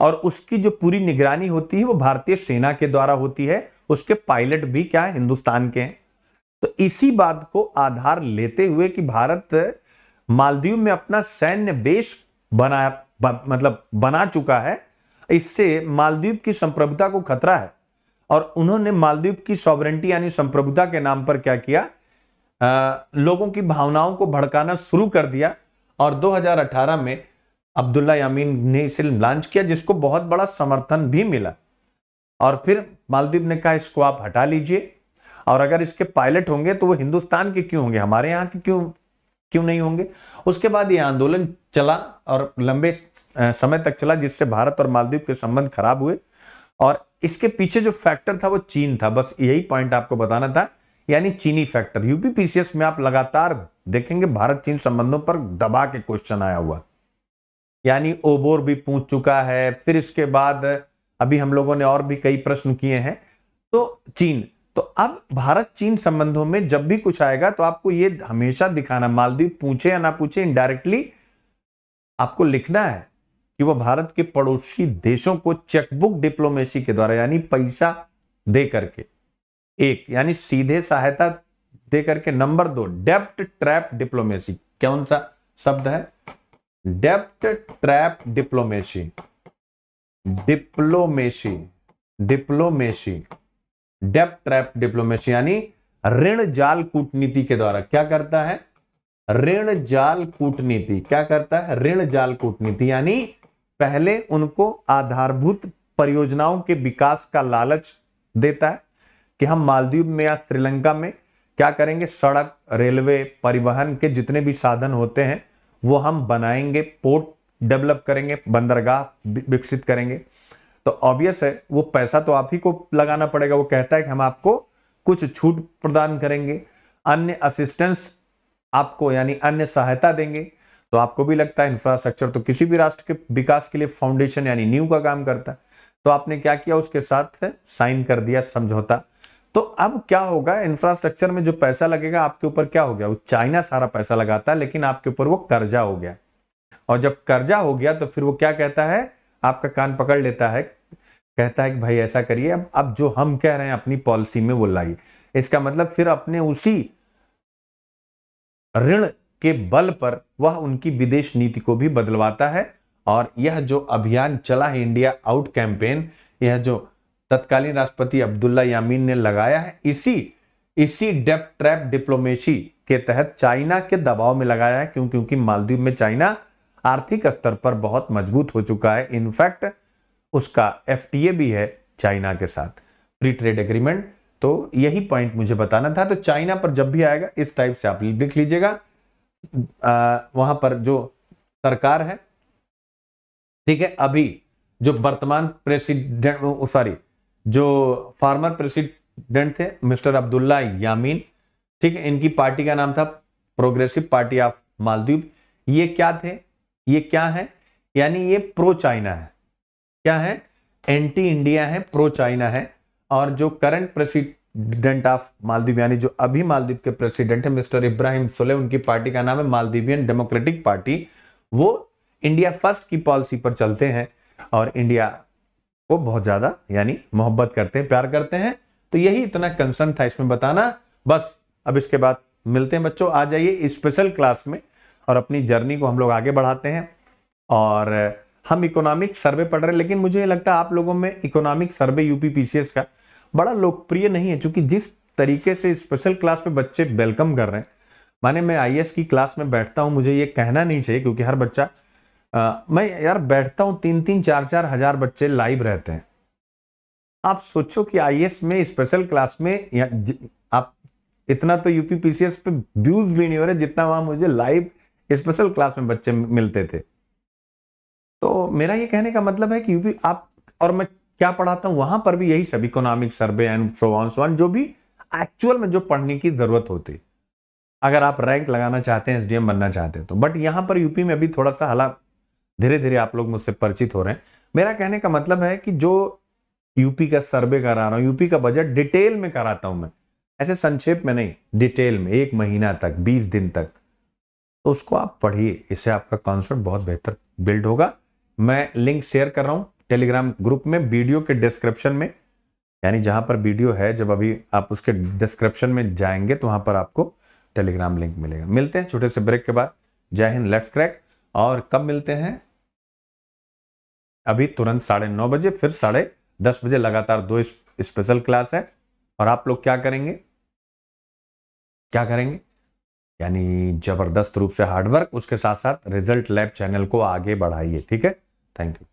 और उसकी जो पूरी निगरानी होती है वो भारतीय सेना के द्वारा होती है उसके पायलट भी क्या है हिंदुस्तान के हैं तो इसी बात को आधार लेते हुए कि भारत मालदीव में अपना सैन्य बेस बना ब, मतलब बना चुका है इससे मालदीव की संप्रभुता को खतरा है और उन्होंने मालदीव की सॉवरेंटी यानी संप्रभुता के नाम पर क्या किया आ, लोगों की भावनाओं को भड़काना शुरू कर दिया और 2018 में अब्दुल्ला यामीन ने इसे लॉन्च किया जिसको बहुत बड़ा समर्थन भी मिला और फिर मालदीव ने कहा इसको आप हटा लीजिए और अगर इसके पायलट होंगे तो वो हिंदुस्तान के क्यों होंगे हमारे यहाँ के क्यों क्यों नहीं होंगे उसके बाद ये आंदोलन चला और लंबे समय तक चला जिससे भारत और मालदीव के संबंध खराब हुए और इसके पीछे जो फैक्टर था वो चीन था बस यही पॉइंट आपको बताना था यानी चीनी फैक्टर यूपीपीसीएस में आप लगातार देखेंगे भारत चीन संबंधों पर दबा के क्वेश्चन आया हुआ यानी ओबोर भी पूछ चुका है फिर इसके बाद अभी हम लोगों ने और भी कई प्रश्न किए हैं तो चीन तो अब भारत चीन संबंधों में जब भी कुछ आएगा तो आपको ये हमेशा दिखाना मालदीव पूछे या ना पूछे इनडायरेक्टली आपको लिखना है कि वह भारत के पड़ोसी देशों को चेकबुक डिप्लोमेसी के द्वारा यानी पैसा दे करके एक यानी सीधे सहायता दे करके नंबर दो डेप्ट ट्रैप डिप्लोमेसी कौन सा शब्द है डेप्ट ट्रैप डिप्लोमेसी डिप्लोमेसी डिप्लोमेसी डेप्ट ट्रैप डिप्लोमेसी यानी ऋण जाल कूटनीति के द्वारा क्या करता है ऋण जाल कूटनीति क्या करता है ऋण जाल कूटनीति यानी पहले उनको आधारभूत परियोजनाओं के विकास का लालच देता है कि हम मालदीव में या श्रीलंका में क्या करेंगे सड़क रेलवे परिवहन के जितने भी साधन होते हैं वो हम बनाएंगे पोर्ट डेवलप करेंगे बंदरगाह विकसित करेंगे तो ऑब्वियस है वो पैसा तो आप ही को लगाना पड़ेगा वो कहता है कि हम आपको कुछ छूट प्रदान करेंगे अन्य असिस्टेंस आपको यानी अन्य सहायता देंगे तो आपको भी लगता है इंफ्रास्ट्रक्चर तो किसी भी राष्ट्र के विकास के लिए फाउंडेशन यानी न्यू का काम करता है तो आपने क्या किया उसके साथ साइन कर दिया समझौता तो अब क्या होगा इंफ्रास्ट्रक्चर में जो पैसा लगेगा आपके ऊपर क्या हो गया वो चाइना सारा पैसा लगाता है लेकिन आपके ऊपर वो कर्जा हो गया और जब कर्जा हो गया तो फिर वो क्या कहता है आपका कान पकड़ लेता है कहता है कि भाई ऐसा करिए अब अब जो हम कह रहे हैं अपनी पॉलिसी में वो लाइए इसका मतलब फिर अपने उसी ऋण के बल पर वह उनकी विदेश नीति को भी बदलवाता है और यह जो अभियान चला है इंडिया आउट कैंपेन यह जो तत्कालीन राष्ट्रपति अब्दुल्ला यामीन ने लगाया है इसी इसी डेप ट्रैप डिप्लोमेसी के तहत चाइना के दबाव में लगाया है क्यों क्योंकि मालदीव में चाइना आर्थिक स्तर पर बहुत मजबूत हो चुका है इनफैक्ट उसका एफ भी है चाइना के साथ फ्री ट्रेड एग्रीमेंट तो यही पॉइंट मुझे बताना था तो चाइना पर जब भी आएगा इस टाइप से आप लिख लीजिएगा वहां पर जो सरकार है ठीक है अभी जो वर्तमान प्रेसिडेंट सॉरी जो फार्मर प्रेसिडेंट थे मिस्टर अब्दुल्ला यामीन ठीक है इनकी पार्टी का नाम था प्रोग्रेसिव पार्टी ऑफ मालदीव ये क्या थे ये क्या है यानी ये प्रो चाइना है क्या है एंटी इंडिया है प्रो चाइना है और जो करंट प्रेसिडेंट ऑफ मालदीव यानी जो अभी मालदीव के प्रेसिडेंट है मिस्टर इब्राहिम सोले उनकी पार्टी का नाम है मालदीवियन डेमोक्रेटिक पार्टी वो इंडिया फर्स्ट की पॉलिसी पर चलते हैं और इंडिया वो बहुत ज़्यादा यानी मोहब्बत करते हैं प्यार करते हैं तो यही इतना कंसर्न था इसमें बताना बस अब इसके बाद मिलते हैं बच्चों आ जाइए स्पेशल क्लास में और अपनी जर्नी को हम लोग आगे बढ़ाते हैं और हम इकोनॉमिक सर्वे पढ़ रहे हैं लेकिन मुझे लगता है आप लोगों में इकोनॉमिक सर्वे यूपी पीसीएस का बड़ा लोकप्रिय नहीं है क्योंकि जिस तरीके से स्पेशल क्लास में बच्चे वेलकम कर रहे हैं माने मैं आई की क्लास में बैठता हूँ मुझे ये कहना नहीं चाहिए क्योंकि हर बच्चा आ, मैं यार बैठता हूँ तीन तीन चार चार हजार बच्चे लाइव रहते हैं आप सोचो कि आई में स्पेशल क्लास में या ज, आप इतना तो यूपी पीसीएस पे व्यूज भी नहीं हो रहे जितना वहां मुझे लाइव स्पेशल क्लास में बच्चे मिलते थे तो मेरा ये कहने का मतलब है कि यूपी आप और मैं क्या पढ़ाता हूँ वहां पर भी यही सब economic survey and so on जो भी एक्चुअल में जो पढ़ने की जरूरत होती अगर आप रैंक लगाना चाहते हैं एसडीएम बनना चाहते हैं तो बट यहाँ पर यूपी में अभी थोड़ा सा हालात धीरे धीरे आप लोग मुझसे परिचित हो रहे हैं मेरा कहने का मतलब है कि जो यूपी का सर्वे करा रहा हूं यूपी का बजट डिटेल में कराता हूं मैं ऐसे संक्षेप में नहीं डिटेल में एक महीना तक बीस दिन तक तो उसको आप पढ़िए इससे आपका कॉन्सेप्ट बहुत बेहतर बिल्ड होगा मैं लिंक शेयर कर रहा हूं टेलीग्राम ग्रुप में वीडियो के डिस्क्रिप्शन में यानी जहां पर वीडियो है जब अभी आप उसके डिस्क्रिप्शन में जाएंगे तो वहां पर आपको टेलीग्राम लिंक मिलेगा मिलते हैं छोटे से ब्रेक के बाद जय हिंद लेट्स क्रैक और कब मिलते हैं अभी तुरंत साढ़े नौ बजे फिर साढ़े दस बजे लगातार दो स्पेशल क्लास है और आप लोग क्या करेंगे क्या करेंगे यानी जबरदस्त रूप से हार्डवर्क उसके साथ साथ रिजल्ट लैब चैनल को आगे बढ़ाइए ठीक है थैंक यू